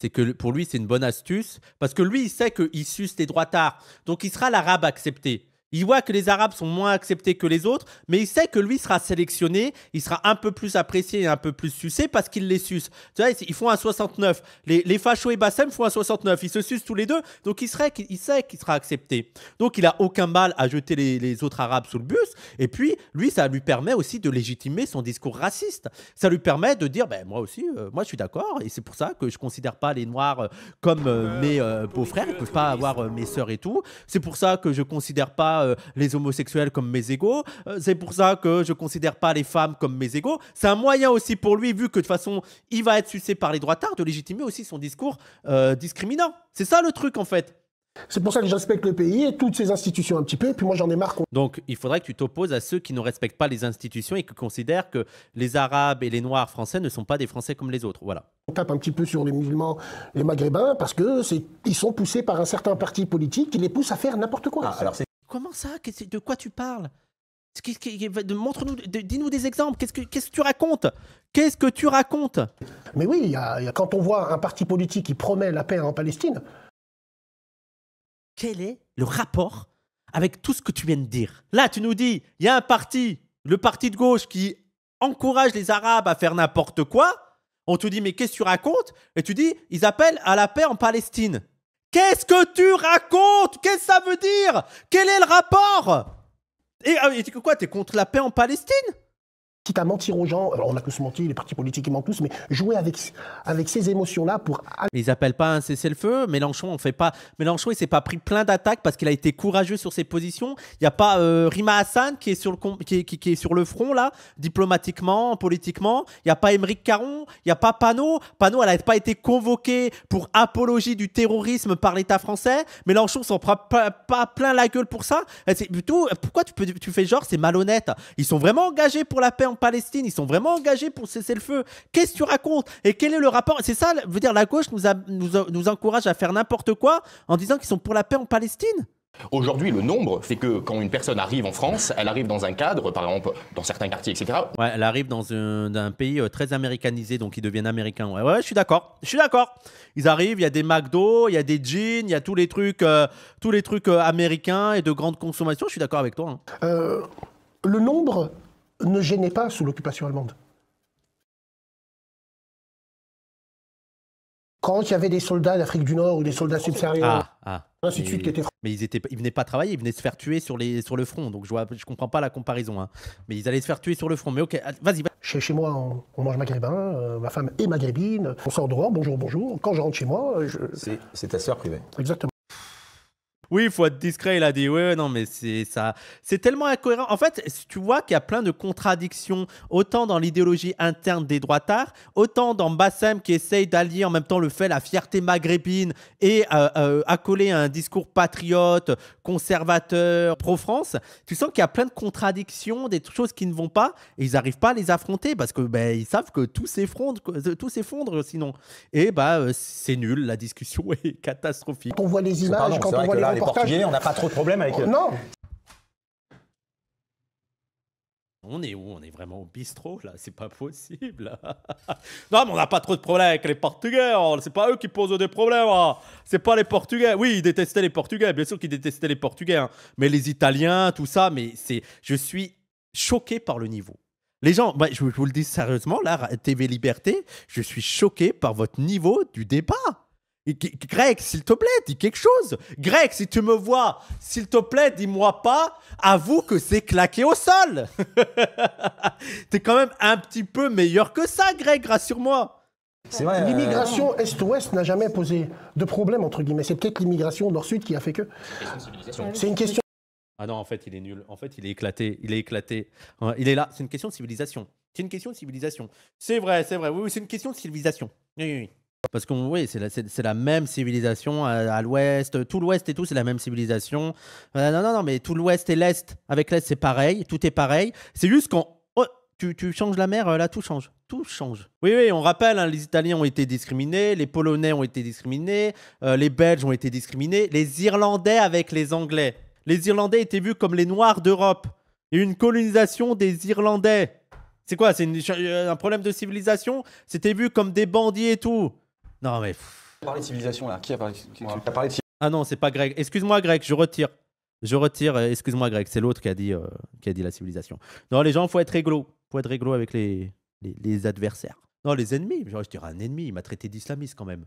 C'est que pour lui, c'est une bonne astuce. Parce que lui, il sait qu'il suce les droits tard. Donc, il sera l'arabe accepté. Il voit que les Arabes sont moins acceptés que les autres, mais il sait que lui sera sélectionné, il sera un peu plus apprécié et un peu plus sucé parce qu'il les suce. Tu vois, ils font un 69. Les, les fachos et Bassem font un 69. Ils se sucent tous les deux, donc il, serait, sait qu'il sera accepté. Donc il a aucun mal à jeter les, autres Arabes sous le bus. Et puis, lui, ça lui permet aussi de légitimer son discours raciste. Ça lui permet de dire, ben moi aussi, euh, moi je suis d'accord, et c'est pour ça que je considère pas les Noirs euh, comme euh, mes beaux-frères, ils peuvent pas avoir mes sœurs et tout. C'est pour ça que je considère pas euh, les homosexuels comme mes égaux. Euh, c'est pour ça que je considère pas les femmes comme mes égaux. C'est un moyen aussi pour lui, vu que de toute façon, il va être sucé par les droits tard, de légitimer aussi son discours euh, discriminant. C'est ça le truc en fait. C'est pour ça que je le pays et toutes ses institutions un petit peu, et puis moi j'en ai marre. Donc il faudrait que tu t'opposes à ceux qui ne respectent pas les institutions et qui considèrent que les Arabes et les Noirs français ne sont pas des Français comme les autres. Voilà. On tape un petit peu sur les musulmans, les maghrébins, parce que sont poussés par un certain parti politique qui les pousse à faire n'importe quoi. Ah, Comment ça De quoi tu parles Montre-nous, dis-nous des exemples. Qu'est-ce que, tu racontes Qu'est-ce que tu racontes Mais oui, quand on voit un parti politique qui promet la paix en Palestine. Quel est le rapport avec tout ce que tu viens de dire Là, tu nous dis, il y a un parti, le parti de gauche, qui encourage les Arabes à faire n'importe quoi. On te dit, mais qu'est-ce que tu racontes Et tu dis, ils appellent à la paix en Palestine. Qu'est-ce que tu racontes Qu'est-ce que ça veut dire Quel est le rapport et, ah, et quoi T'es contre la paix en Palestine quitte à mentir aux gens, on n'a que se mentir, les partis politiques mentent tous, mais jouer avec, avec ces émotions-là pour... Ils appellent pas un cessez-le-feu, Mélenchon on fait pas... Mélenchon il s'est pas pris plein d'attaques parce qu'il a été courageux sur ses positions, il n'y a pas euh, Rima Hassan qui est, sur le qui, qui, est sur le front là, diplomatiquement, politiquement, il n'y a pas Émeric Caron, il n'y a pas Panot, Panot elle n'a pas été convoquée pour apologie du terrorisme par l'État français, Mélenchon s'en prend pas, plein la gueule pour ça, c'est plutôt... Pourquoi tu, peux, tu fais genre c'est malhonnête Ils sont vraiment engagés pour la paix Palestine, ils sont vraiment engagés pour cesser le feu. Qu'est-ce que tu racontes Et quel est le rapport C'est ça, veut dire la gauche nous, encourage à faire n'importe quoi en disant qu'ils sont pour la paix en Palestine Aujourd'hui, le nombre fait que quand une personne arrive en France, elle arrive dans un cadre, par exemple, dans certains quartiers, etc. Ouais, elle arrive dans un, pays euh, très américanisé, donc ils deviennent américains. Ouais, ouais, je suis d'accord. Je suis d'accord. Ils arrivent, il y a des McDo, il y a des jeans, il y a tous les trucs, euh, tous les trucs euh, américains et de grande consommation. Je suis d'accord avec toi. Hein. le nombre ne gênait pas sous l'occupation allemande. Quand il y avait des soldats d'Afrique du Nord ou des soldats subsahariens, ah, ah, de suite, qui étaient mais ils étaient, venaient pas travailler, ils venaient se faire tuer sur les sur le front. Donc je ne je comprends pas la comparaison. Hein. Mais ils allaient se faire tuer sur le front. Mais ok, ah, vas-y. chez, chez moi, on, mange maghrébin. Euh, ma femme est maghrébine. On sort droit, bonjour, bonjour. Quand je rentre chez moi, euh, c'est ta sœur privée. Exactement oui, il faut être discret. Il a dit, Oui, non, mais c'est ça. C'est tellement incohérent. En fait, tu vois qu'il y a plein de contradictions, autant dans l'idéologie interne des droits d'art, autant dans Bassem qui essaye d'allier en même temps le fait la fierté maghrébine et euh, euh, accoler un discours patriote, conservateur, pro-France. Tu sens qu'il y a plein de contradictions, des choses qui ne vont pas, et ils n'arrivent pas à les affronter parce que ben, ils savent que tout s'effondre, euh, tout s'effondre sinon. Et bah, c'est nul, la discussion est catastrophique. Quand on voit les images, quand on voit les on n'a pas trop de problèmes avec. eux. Non. On est où On est vraiment au bistrot là C'est pas possible. non, mais on n'a pas trop de problèmes avec les Portugais. C'est pas eux qui posent des problèmes. Hein. C'est pas les Portugais. Oui, ils détestaient les Portugais. Bien sûr qu'ils détestaient les Portugais. Hein. Mais les Italiens, tout ça. Mais c'est, je suis choqué par le niveau. Les gens, bah, je vous le dis sérieusement, là, TV Liberté, je suis choqué par votre niveau du débat. Greg, s'il te plaît, dis quelque chose. Greg, si tu me vois, s'il te plaît, dis-moi pas, avoue que c'est claqué au sol. T'es quand même un petit peu meilleur que ça, Greg, rassure-moi. c'est L'immigration euh, Est-Ouest n'a jamais posé de problème, entre guillemets. C'est peut-être l'immigration Nord-Sud qui a fait que. C'est une question. Ah non, en fait, il est nul. En fait, il est éclaté. Il est éclaté. Hein, il est là. C'est une question de civilisation. C'est une question de civilisation. C'est vrai, c'est vrai. Oui, oui c'est une question de civilisation. Oui, oui, oui. Parce que oui, c'est la, la même civilisation euh, à, l'ouest, tout l'ouest et tout, c'est la même civilisation. Euh, non, non, non, mais tout l'ouest et l'est, avec l'est, c'est pareil, tout est pareil. C'est juste qu'on... Oh, tu, changes la mer, euh, là, tout change tout change. Oui, oui, on rappelle, hein, les Italiens ont été discriminés, les Polonais ont été discriminés, les Belges ont été discriminés, les Irlandais avec les Anglais. Les Irlandais étaient vus comme les Noirs d'Europe. Et une colonisation des Irlandais. C'est quoi C'est un problème de civilisation C'était vu comme des bandits et tout. Non, mais. Tu de civilisation là. Qui a parlé, de Ah non, c'est pas Greg. Excuse-moi, Greg, je retire. Je retire. Euh, excuse-moi, Greg. C'est l'autre qui, a dit, euh, qui a dit la civilisation. Non, les gens, faut être réglo. faut être réglo avec les, les, adversaires. Non, les ennemis. Genre, je dirais un ennemi. Il m'a traité d'islamiste quand même.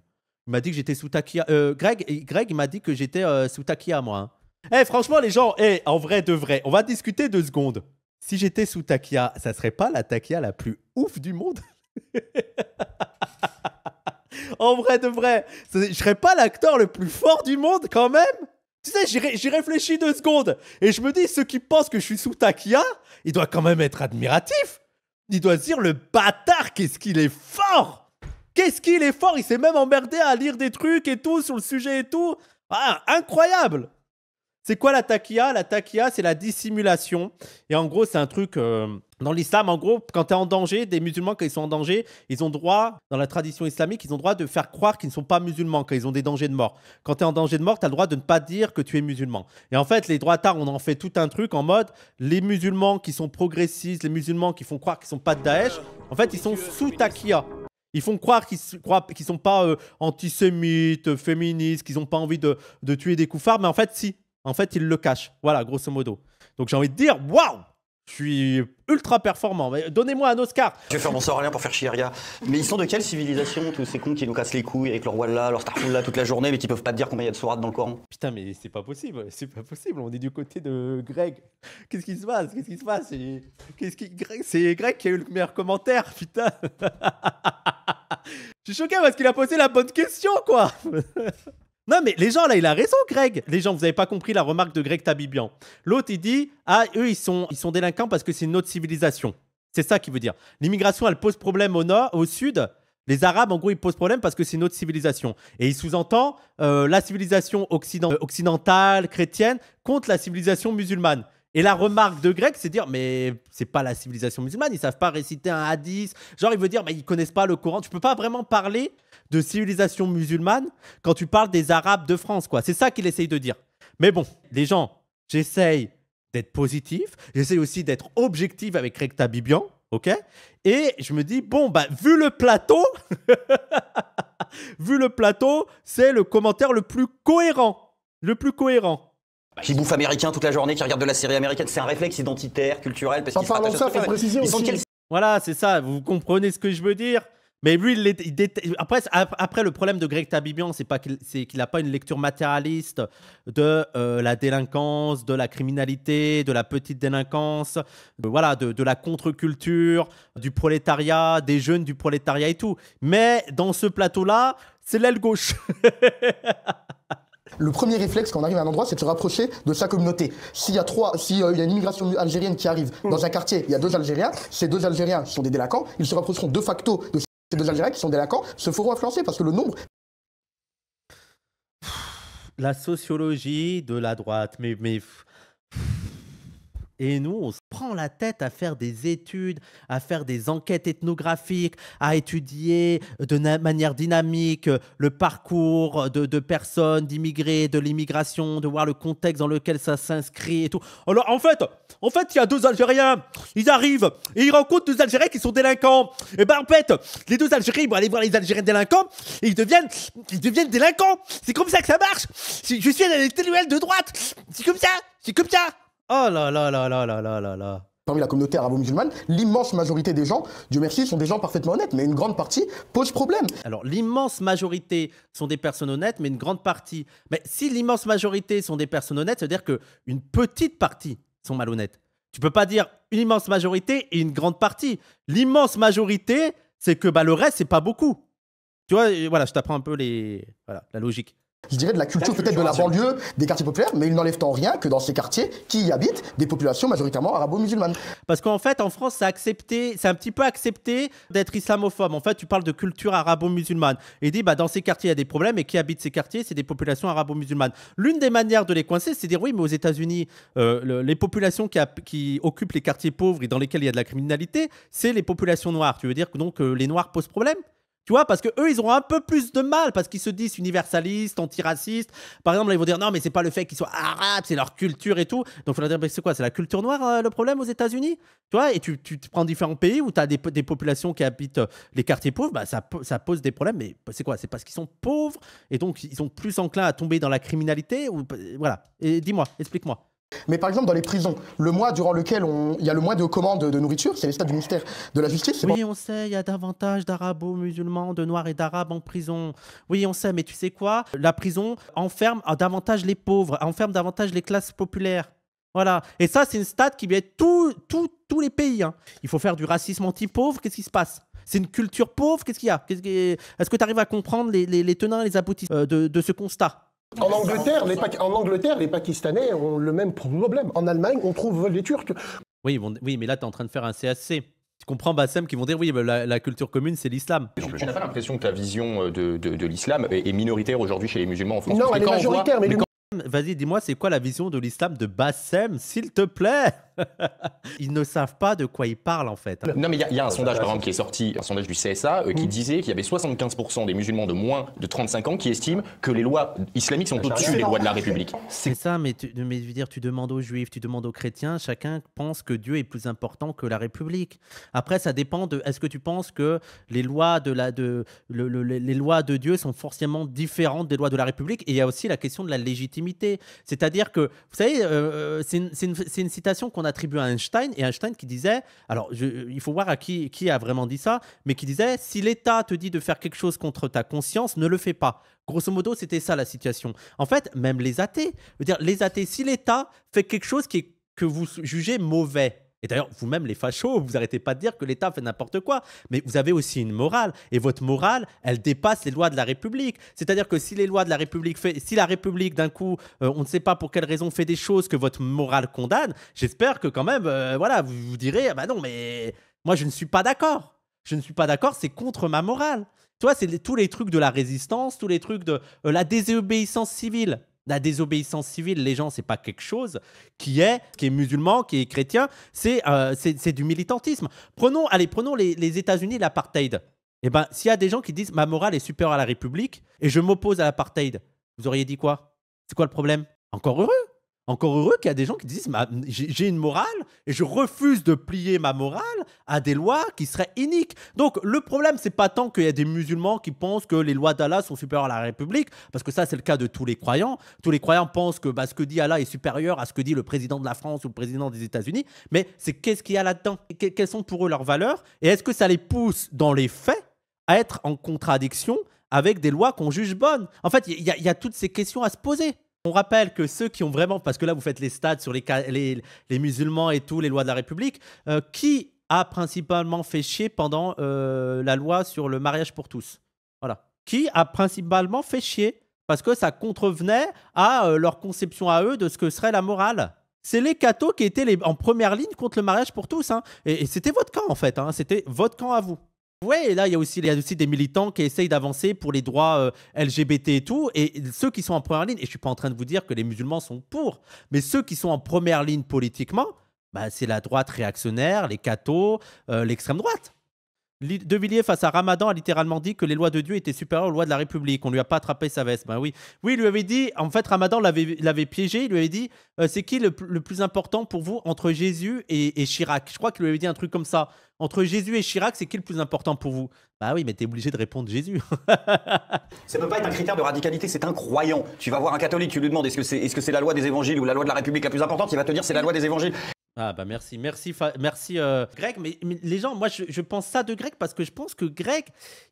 Il m'a dit que j'étais sous takia. Euh, Greg, Greg, m'a dit que j'étais sous takia, moi. Hein. Eh, franchement, les gens, hey, eh, en vrai de vrai, on va discuter deux secondes. Si j'étais sous takia, ça serait pas la Takia la plus ouf du monde en vrai de vrai, je serais pas l'acteur le plus fort du monde quand même tu sais, j'y, réfléchis deux secondes et je me dis, ceux qui pensent que je suis sous Takia, il doit quand même être admiratif. Il doit se dire, le bâtard, qu'est-ce qu'il est fort Qu'est-ce qu'il est fort Il s'est même emmerdé à lire des trucs et tout sur le sujet et tout. Ah, incroyable c'est quoi la taqiyah La taqiyah, c'est la dissimulation. Et en gros, c'est un truc. Euh, dans l'islam, en gros, quand tu es en danger, des musulmans, quand ils sont en danger, ils ont droit, dans la tradition islamique, ils ont droit de faire croire qu'ils ne sont pas musulmans, quand ils ont des dangers de mort. Quand tu es en danger de mort, tu as le droit de ne pas dire que tu es musulman. Et en fait, les droits tard, on en fait tout un truc en mode les musulmans qui sont progressistes, les musulmans qui font croire qu'ils ne sont pas de Daesh, en fait, ils sont sous taqiyah. Ils font croire qu'ils ne sont pas euh, antisémites, euh, féministes, qu'ils n'ont pas envie de, tuer des couffards, mais en fait, si. En fait, il le cache. Voilà, grosso modo. Donc j'ai envie de dire, waouh je suis ultra performant. Donnez-moi un Oscar. Je vais faire mon rien pour faire Chiria. Mais ils sont de quelle civilisation, tous ces cons qui nous cassent les couilles avec leur Wallah, leur là toute la journée, mais qui peuvent pas te dire combien il y a de sourates dans le Coran Putain, mais c'est pas possible. C'est pas possible. On est du côté de Greg. Qu'est-ce qui se passe Qu'est-ce qui se passe Qu'est-ce C'est Greg qui a eu le meilleur commentaire, putain. Je suis choqué parce qu'il a posé la bonne question, quoi. Non, mais les gens, là, il a raison, Greg. Les gens, vous n'avez pas compris la remarque de Greg Tabibian. L'autre, il dit Ah, eux, ils sont, ils sont délinquants parce que c'est une autre civilisation. C'est ça qu'il veut dire. L'immigration, elle pose problème au nord, au sud. Les Arabes, en gros, ils posent problème parce que c'est une autre civilisation. Et il sous-entend euh, la civilisation occidentale, chrétienne, contre la civilisation musulmane. Et la remarque de Greg, c'est dire, mais c'est pas la civilisation musulmane, ils savent pas réciter un hadith. Genre, il veut dire, mais ils connaissent pas le Coran. Tu peux pas vraiment parler de civilisation musulmane quand tu parles des Arabes de France, quoi. C'est ça qu'il essaye de dire. Mais bon, les gens, j'essaye d'être positif, j'essaye aussi d'être objectif avec Recta Bibian. ok Et je me dis, bon, bah, vu le plateau, vu le plateau, c'est le commentaire le plus cohérent. Le plus cohérent. Qui bah, bouffe américain toute la journée, qui regarde de la série américaine, c'est un réflexe identitaire, culturel. Parce en parlant ça, Voilà, c'est ça, vous comprenez ce que je veux dire mais lui, il, après, après, le problème de Greg Tabibian, c'est pas qu'il n'a pas une lecture matérialiste de euh, la délinquance, de la criminalité, de la petite délinquance, voilà, de, de la contre-culture, du prolétariat, des jeunes du prolétariat et tout. Mais dans ce plateau-là, c'est l'aile gauche. le premier réflexe quand on arrive à un endroit, c'est de se rapprocher de sa communauté. S'il y a trois, s'il y a une immigration algérienne qui arrive dans un quartier, il y a deux Algériens, ces deux Algériens sont des délinquants, ils se rapprocheront de facto de ces deux Algériens qui sont délinquants, se feront influencer parce que le nombre. La sociologie de la droite, mais. mais... Et nous, on se prend la tête à faire des études, à faire des enquêtes ethnographiques, à étudier de manière dynamique euh, le parcours de, personnes, d'immigrés, de l'immigration, de voir le contexte dans lequel ça s'inscrit et tout. Alors, en fait, en fait, il y a deux Algériens. Ils arrivent et ils rencontrent deux Algériens qui sont délinquants. Et eh ben, en fait, les deux Algériens, vont aller voir les Algériens délinquants et ils deviennent, ils deviennent délinquants. C'est comme ça que ça marche. Je suis à intellectuel de droite. C'est comme ça. C'est comme ça. Oh là là là là là là là là parmi la communauté arabo-musulmane, l'immense majorité des gens, Dieu merci, sont des gens parfaitement honnêtes, mais une grande partie pose problème. Alors l'immense majorité sont des personnes honnêtes, mais une grande partie. Mais si l'immense majorité sont des personnes honnêtes, cest veut dire qu'une petite partie sont malhonnêtes. Tu peux pas dire une immense majorité et une grande partie. L'immense majorité, c'est que bah, le reste, c'est pas beaucoup. Tu vois, voilà, je t'apprends un peu voilà, la logique je dirais, de la culture peut-être de la banlieue, des quartiers populaires, mais il n'enlève en rien que dans ces quartiers qui y habitent des populations majoritairement arabo-musulmanes. Parce qu'en fait, en France, c'est accepté, c'est un petit peu accepté d'être islamophobe. En fait, tu parles de culture arabo-musulmane et dit, bah, dans ces quartiers, il y a des problèmes et qui habitent ces quartiers, c'est des populations arabo-musulmanes. L'une des manières de les coincer, c'est de dire, oui, mais aux États-Unis, euh, les populations qui, occupent les quartiers pauvres et dans lesquels il y a de la criminalité, c'est les populations noires. Tu veux dire que donc euh, les noirs posent problème tu vois, parce que eux, ils ont un peu plus de mal parce qu'ils se disent universalistes, antiracistes. Par exemple, là, ils vont dire non, mais c'est pas le fait qu'ils soient arabes, c'est leur culture et tout. Donc, il leur dire, c'est quoi C'est la culture noire euh, le problème aux États-Unis Tu vois, et tu, prends différents pays où tu as des, populations qui habitent euh, les quartiers pauvres, bah, ça, pose des problèmes. Mais c'est quoi C'est parce qu'ils sont pauvres et donc ils sont plus enclins à tomber dans la criminalité euh, Voilà. Et dis-moi, explique-moi. Mais par exemple, dans les prisons, le mois durant lequel on... il y a le mois de commande de nourriture, c'est l'état du ministère de la Justice. Oui, on sait, il y a davantage d'arabo-musulmans, de noirs et d'arabes en prison. Oui, on sait, mais tu sais quoi La prison enferme ah, davantage les pauvres, enferme davantage les classes populaires. Voilà. Et ça, c'est une stat qui vient de tout, tous les pays. Hein. Il faut faire du racisme anti-pauvre. Qu'est-ce qui se passe C'est une culture pauvre. Qu'est-ce qu'il y a Est-ce que tu arrives à comprendre les, tenants et les aboutissants euh, de ce constat en Angleterre, les Pakistanais ont le même problème. En Allemagne, on trouve les Turcs. Oui, mais là, tu es en train de faire un CAC. Tu comprends, Bassem, qui vont dire oui, la, culture commune, c'est l'islam. Tu n'as pas l'impression que ta vision euh, de, l'islam est, minoritaire aujourd'hui chez les musulmans en France Non, elle est majoritaire, mais. Vas-y, dis-moi, c'est quoi la vision de l'islam de Bassem, s'il te plaît ils ne savent pas de quoi ils parlent en fait. Non mais il y, a un sondage par exemple qui est sorti, un sondage du CSA, euh, qui hmm. disait qu'il y avait 75% des musulmans de moins de 35 ans qui estiment que les lois islamiques sont au-dessus des lois de la République. C'est ça, mais tu, veux dire, tu demandes aux juifs, tu demandes aux chrétiens, chacun pense que Dieu est plus important que la République. Après, ça dépend de, est-ce que tu penses que les lois de, la, de, les lois de Dieu sont forcément différentes des lois de la République Et il y a aussi la question de la légitimité. C'est-à-dire que, vous savez, euh, euh, c'est une, une citation qu'on attribué à Einstein, et Einstein qui disait, alors il faut voir à qui, qui a vraiment dit ça, mais qui disait, si l'État te dit de faire quelque chose contre ta conscience, ne le fais pas. Grosso modo, c'était ça la situation. En fait, même les athées, dire, les athées, si l'État fait quelque chose qui que vous jugez mauvais, et d'ailleurs, vous-même, les fachos, vous arrêtez pas de dire que l'État fait n'importe quoi, mais vous avez aussi une morale. Et votre morale, elle dépasse les lois de la République. C'est-à-dire que si les lois de la République, fait, si la République, d'un coup, euh, on ne sait pas pour quelle raison, fait des choses que votre morale condamne, j'espère que quand même, euh, voilà, vous vous direz, ben non, mais moi, je ne suis pas d'accord. Je ne suis pas d'accord, c'est contre ma morale. Tu vois, c'est tous les trucs de la résistance, tous les trucs de euh, la désobéissance civile. La désobéissance civile, les gens, c'est pas quelque chose qui est, qui est musulman, qui est chrétien, c'est euh, c'est du militantisme. Prenons, allez, prenons les, États-Unis, l'apartheid. Eh ben, s'il y a des gens qui disent ma morale est supérieure à la République et je m'oppose à l'apartheid, vous auriez dit quoi C'est quoi le problème Encore heureux encore heureux qu'il y a des gens qui disent j'ai une morale et je refuse de plier ma morale à des lois qui seraient iniques. Donc le problème, c'est pas tant qu'il y a des musulmans qui pensent que les lois d'Allah sont supérieures à la République, parce que ça, c'est le cas de tous les croyants. Tous les croyants pensent que bah, ce que dit Allah est supérieur à ce que dit le président de la France ou le président des États-Unis. Mais c'est qu'est-ce qu'il y a là-dedans Quelles sont pour eux leurs valeurs Et est-ce que ça les pousse dans les faits à être en contradiction avec des lois qu'on juge bonnes En fait, il y a toutes ces questions à se poser. On rappelle que ceux qui ont vraiment, parce que là vous faites les stats sur les, musulmans et tout, les lois de la République, euh, qui a principalement fait chier pendant euh, la loi sur le mariage pour tous Voilà. Qui a principalement fait chier parce que ça contrevenait à euh, leur conception à eux de ce que serait la morale. C'est les cathos qui étaient en première ligne contre le mariage pour tous. Hein. Et, c'était votre camp en fait, hein. c'était votre camp à vous. Ouais, et là, il y a aussi, des militants qui essayent d'avancer pour les droits euh, LGBT et tout. Et ceux qui sont en première ligne, et je ne suis pas en train de vous dire que les musulmans sont pour, mais ceux qui sont en première ligne politiquement, bah, c'est la droite réactionnaire, les cathos, euh, l'extrême droite. De Villiers face à Ramadan a littéralement dit que les lois de Dieu étaient supérieures aux lois de la République. On lui a pas attrapé sa veste. Ben oui, oui, il lui avait dit. En fait, Ramadan l'avait piégé. Il lui avait dit euh, c'est qui le, plus important pour vous entre Jésus et, Chirac Je crois qu'il lui avait dit un truc comme ça. Entre Jésus et Chirac, c'est qui le plus important pour vous Bah oui, mais tu es obligé de répondre Jésus. ça peut pas être un critère de radicalité. C'est un croyant. Tu vas voir un catholique, tu lui demandes est-ce que c'est est -ce c'est la loi des évangiles ou la loi de la République la plus importante Il va te dire c'est la loi des évangiles. Ah bah merci, merci, merci euh, Greg. Mais, les gens, moi je, pense ça de Greg parce que je pense que Greg,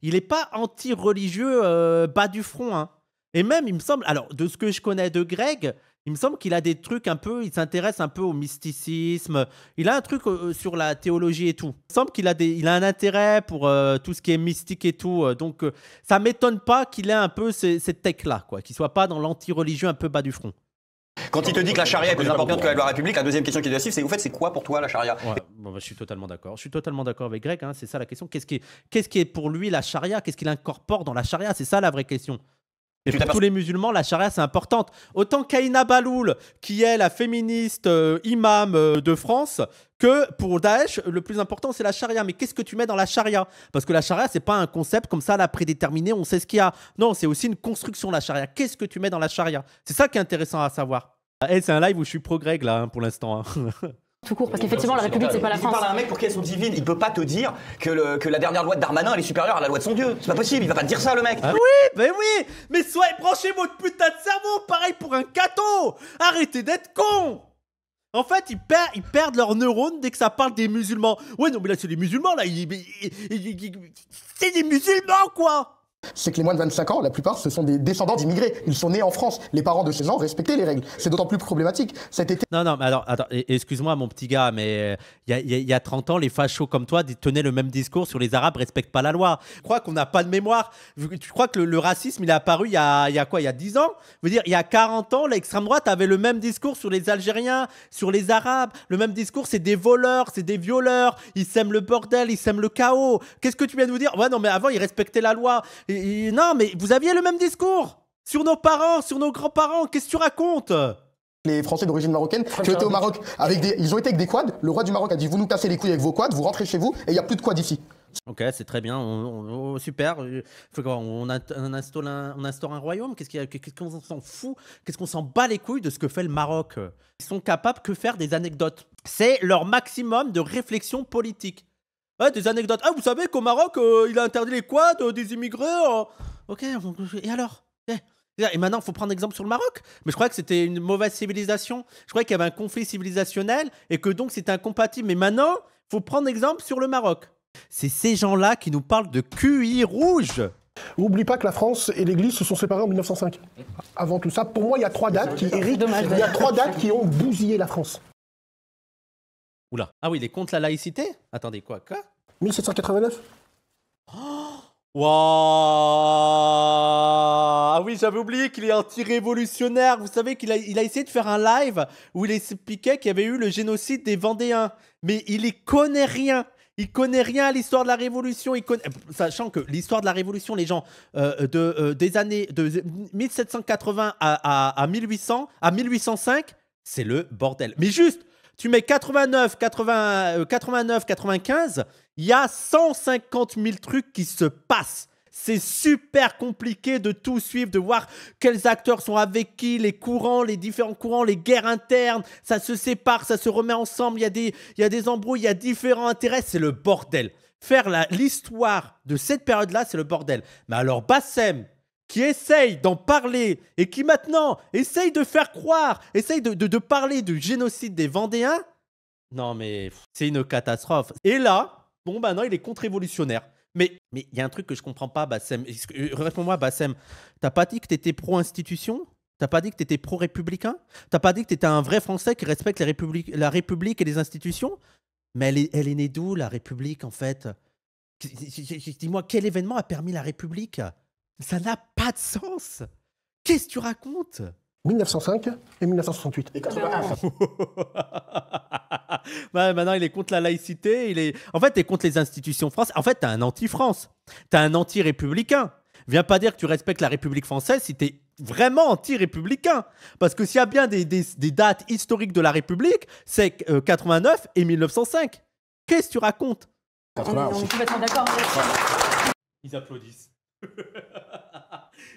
il n'est pas anti-religieux euh, bas du front. Hein. Et même, il me semble, alors de ce que je connais de Greg, il me semble qu'il a des trucs un peu, il s'intéresse un peu au mysticisme, il a un truc euh, sur la théologie et tout. Il me semble qu'il a, des, il a un intérêt pour tout ce qui est mystique et tout. donc ça m'étonne pas qu'il ait un peu cette tech-là, quoi, qu'il soit pas dans l'anti-religieux un peu bas du front. Quand il te dit que la charia est plus importante que la loi république, la deuxième question qui doit suivre, c'est au fait, c'est quoi pour toi la charia bah, Je suis totalement d'accord. Je suis totalement d'accord avec Greg. Hein. c'est ça la question. Qu'est-ce qui, est, qui est pour lui la charia Qu'est-ce qu'il incorpore dans la charia C'est ça la vraie question. Et pour tous les musulmans, la charia, c'est importante. Autant Kaina Baloul, qui est la féministe euh, imam euh, de France, que pour Daesh, le plus important, c'est la charia. Mais qu'est-ce que tu mets dans la charia Parce que la charia, c'est pas un concept comme ça, la prédéterminé, on sait ce qu'il y a. Non, c'est aussi une construction, la charia. Qu'est-ce que tu mets dans la charia C'est ça qui est intéressant à savoir. Ah, c'est un live où je suis pro Greg là hein, pour l'instant. Hein. Tout court, parce qu'effectivement, la République, c'est pas la France. Tu parles à un mec pour qui elles sont divines, il peut pas te dire que, la dernière loi de Darmanin, elle est supérieure à la loi de son Dieu. C'est pas possible, il va pas te dire ça, le mec. Ah. Oui, mais ben oui, mais soyez branchez votre putain de cerveau, pareil pour un cato. Arrêtez d'être con. En fait, ils, ils perdent leurs neurones dès que ça parle des musulmans. Ouais, non, mais là, c'est des musulmans, là. C'est des musulmans, quoi c'est que les moins de 25 ans, la plupart, ce sont des descendants d'immigrés. Ils sont nés en France. Les parents de ces gens respectaient les règles. C'est d'autant plus problématique. Cet été... Non, non, mais alors, excuse-moi, mon petit gars, mais euh, il y, a 30 ans, les fachos comme toi tenaient le même discours sur les Arabes respectent pas la loi. Je crois qu'on n'a pas de mémoire. Tu crois que le, racisme, il est apparu il y a, quoi Il y a 10 ans Je veux dire, il y a 40 ans, l'extrême droite avait le même discours sur les Algériens, sur les Arabes. Le même discours, c'est des voleurs, c'est des violeurs. Ils sèment le bordel, ils sèment le chaos. Qu'est-ce que tu viens de nous dire Ouais, non, mais avant, ils respectaient la loi non, mais vous aviez le même discours sur nos parents, sur nos grands-parents. Qu'est-ce que tu racontes les Français d'origine marocaine qui ont au Maroc avec des, ils ont été avec des quads. Le roi du Maroc a dit vous nous cassez les couilles avec vos quads, vous rentrez chez vous et il n'y a plus de quads ici. Ok, c'est très bien, oh, super. On, instaure un, on, un, royaume, qu'est-ce qu'on s'en fout Qu'est-ce qu'on s'en bat les couilles de ce que fait le Maroc Ils sont capables que faire des anecdotes. C'est leur maximum de réflexion politique. Hein, des anecdotes. Ah, vous savez qu'au Maroc, euh, il a interdit les quads euh, des immigrés. Hein. Ok, et alors eh, Et maintenant, il faut prendre exemple sur le Maroc. Mais je croyais que c'était une mauvaise civilisation. Je croyais qu'il y avait un conflit civilisationnel et que donc c'était incompatible. Mais maintenant, il faut prendre exemple sur le Maroc. C'est ces gens-là qui nous parlent de QI rouge. Oublie pas que la France et l'Église se sont séparés en 1905. Avant tout ça, pour moi, il y a trois dates qui Il y a trois dates qui ont bousillé la France. Ah oui, il est contre la laïcité Attendez, quoi 1789 oh Ah oui, j'avais oublié qu'il est anti-révolutionnaire. Vous savez qu'il a, il a essayé de faire un live où il expliquait qu'il y avait eu le génocide des Vendéens. Mais il ne connaît rien. Il connaît rien à l'histoire de la Révolution. Sachant que l'histoire de la Révolution, les gens, euh, de, euh, des années de 1780 à, 1800, à 1805, c'est le bordel. Mais juste, tu mets 89, 80, 89, 95, il y a 150 000 trucs qui se passent. C'est super compliqué de tout suivre, de voir quels acteurs sont avec qui, les courants, les différents courants, les guerres internes. Ça se sépare, ça se remet ensemble. Il y a des, il y a des embrouilles, il y a différents intérêts. C'est le bordel. Faire l'histoire de cette période-là, c'est le bordel. Mais alors, Bassem, qui essaye d'en parler et qui maintenant essaye de faire croire, essaye de, parler du génocide des Vendéens, non mais c'est une catastrophe. Et là, bon bah non, il est contre-révolutionnaire. Mais mais il y a un truc que je comprends pas, Bassem. Euh, réponds-moi, Bassem. T'as pas dit que t'étais pro-institution T'as pas dit que étais pro-républicain T'as pas dit que étais un vrai Français qui respecte la République, la République et les institutions Mais elle est, elle est née d'où, la République, en fait Dis-moi, quel événement a permis la République ça n'a pas de sens Qu'est-ce que tu racontes 1905 et 1968. Et 81. maintenant, il est contre la laïcité. Il est... En fait, il est contre les institutions françaises. En fait, t'es un anti-France. T'es un anti-républicain. Viens pas dire que tu respectes la République française si t'es vraiment anti-républicain. Parce que s'il y a bien des, dates historiques de la République, c'est 89 euh, et 1905. Qu'est-ce que tu racontes ah Ils applaudissent.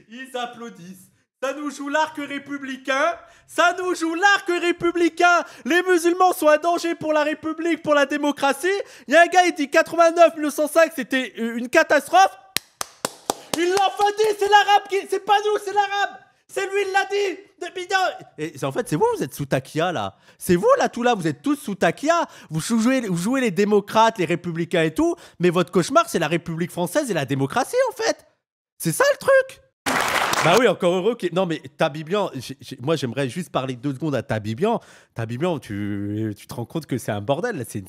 Ils applaudissent. Ça nous joue l'arc républicain Ça nous joue l'arc républicain Les musulmans sont un danger pour la République, pour la démocratie. Il y a un gars, il dit 89, 1905, c'était une catastrophe. Il l'a enfin dit, c'est l'arabe qui... C'est pas nous, c'est l'arabe c'est lui, il l'a dit Et en fait, c'est vous, vous êtes sous Takia, là. C'est vous, là, tout là, vous êtes tous sous Takia. vous jouez les démocrates, les républicains et tout, mais votre cauchemar, c'est la République française et la démocratie, en fait. C'est ça, le truc bah oui, encore heureux. Qui... Non, mais Tabibian, moi j'aimerais juste parler deux secondes à Tabibian. Tabibian, tu, tu te rends compte que c'est un bordel. C'est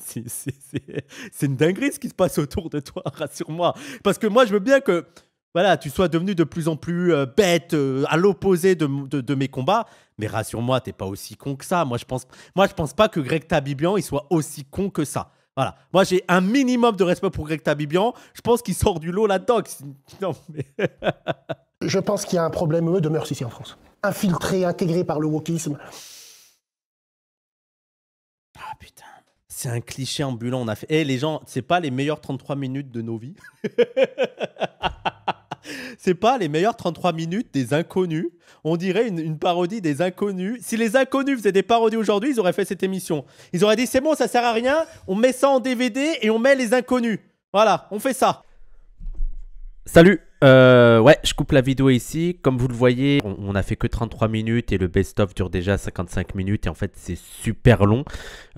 une dinguerie ce qui se passe autour de toi, rassure-moi. Parce que moi je veux bien que voilà, tu sois devenu de plus en plus euh, bête, euh, à l'opposé de, mes combats. Mais rassure-moi, t'es pas aussi con que ça. Moi, je pense, moi, je pense pas que Greg Tabibian il soit aussi con que ça. Voilà. Moi, j'ai un minimum de respect pour Greg Tabibian. Je pense qu'il sort du lot là-dedans. Non, mais. Je pense qu'il y a un problème eux, de mœurs ici en France. Infiltré, intégré par le wokisme. Ah putain. C'est un cliché ambulant. On a fait. Eh, les gens, c'est pas les meilleures 33 minutes de nos vies. c'est pas les meilleures 33 minutes des inconnus. On dirait une, une, parodie des inconnus. Si les inconnus faisaient des parodies aujourd'hui, ils auraient fait cette émission. Ils auraient dit c'est bon, ça sert à rien, on met ça en DVD et on met les inconnus. Voilà, on fait ça. Salut euh, ouais, je coupe la vidéo ici. Comme vous le voyez, on, a fait que 33 minutes et le best-of dure déjà 55 minutes et en fait c'est super long.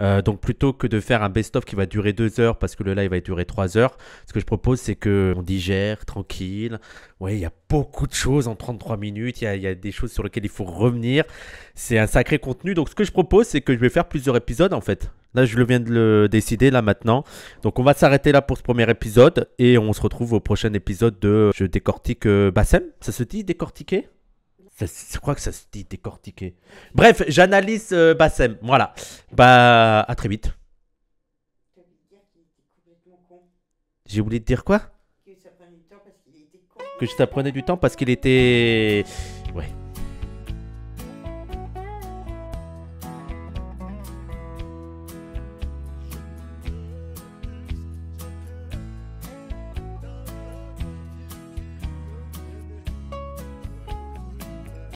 Euh, donc plutôt que de faire un best-of qui va durer 2 heures parce que le live va durer 3 heures, ce que je propose c'est que on digère tranquille. Ouais, il y a beaucoup de choses en 33 minutes. Il y, a, des choses sur lesquelles il faut revenir. C'est un sacré contenu. Donc, ce que je propose, c'est que je vais faire plusieurs épisodes en fait. Là, je viens de le décider là maintenant. Donc, on va s'arrêter là pour ce premier épisode et on se retrouve au prochain épisode de Je décortique euh, Bassem. Ça se dit décortiquer Je crois que ça se dit décortiquer. Bref, j'analyse euh, Bassem. Voilà. Bah, à très vite. J'ai oublié de dire quoi que ça prenait du temps parce qu'il était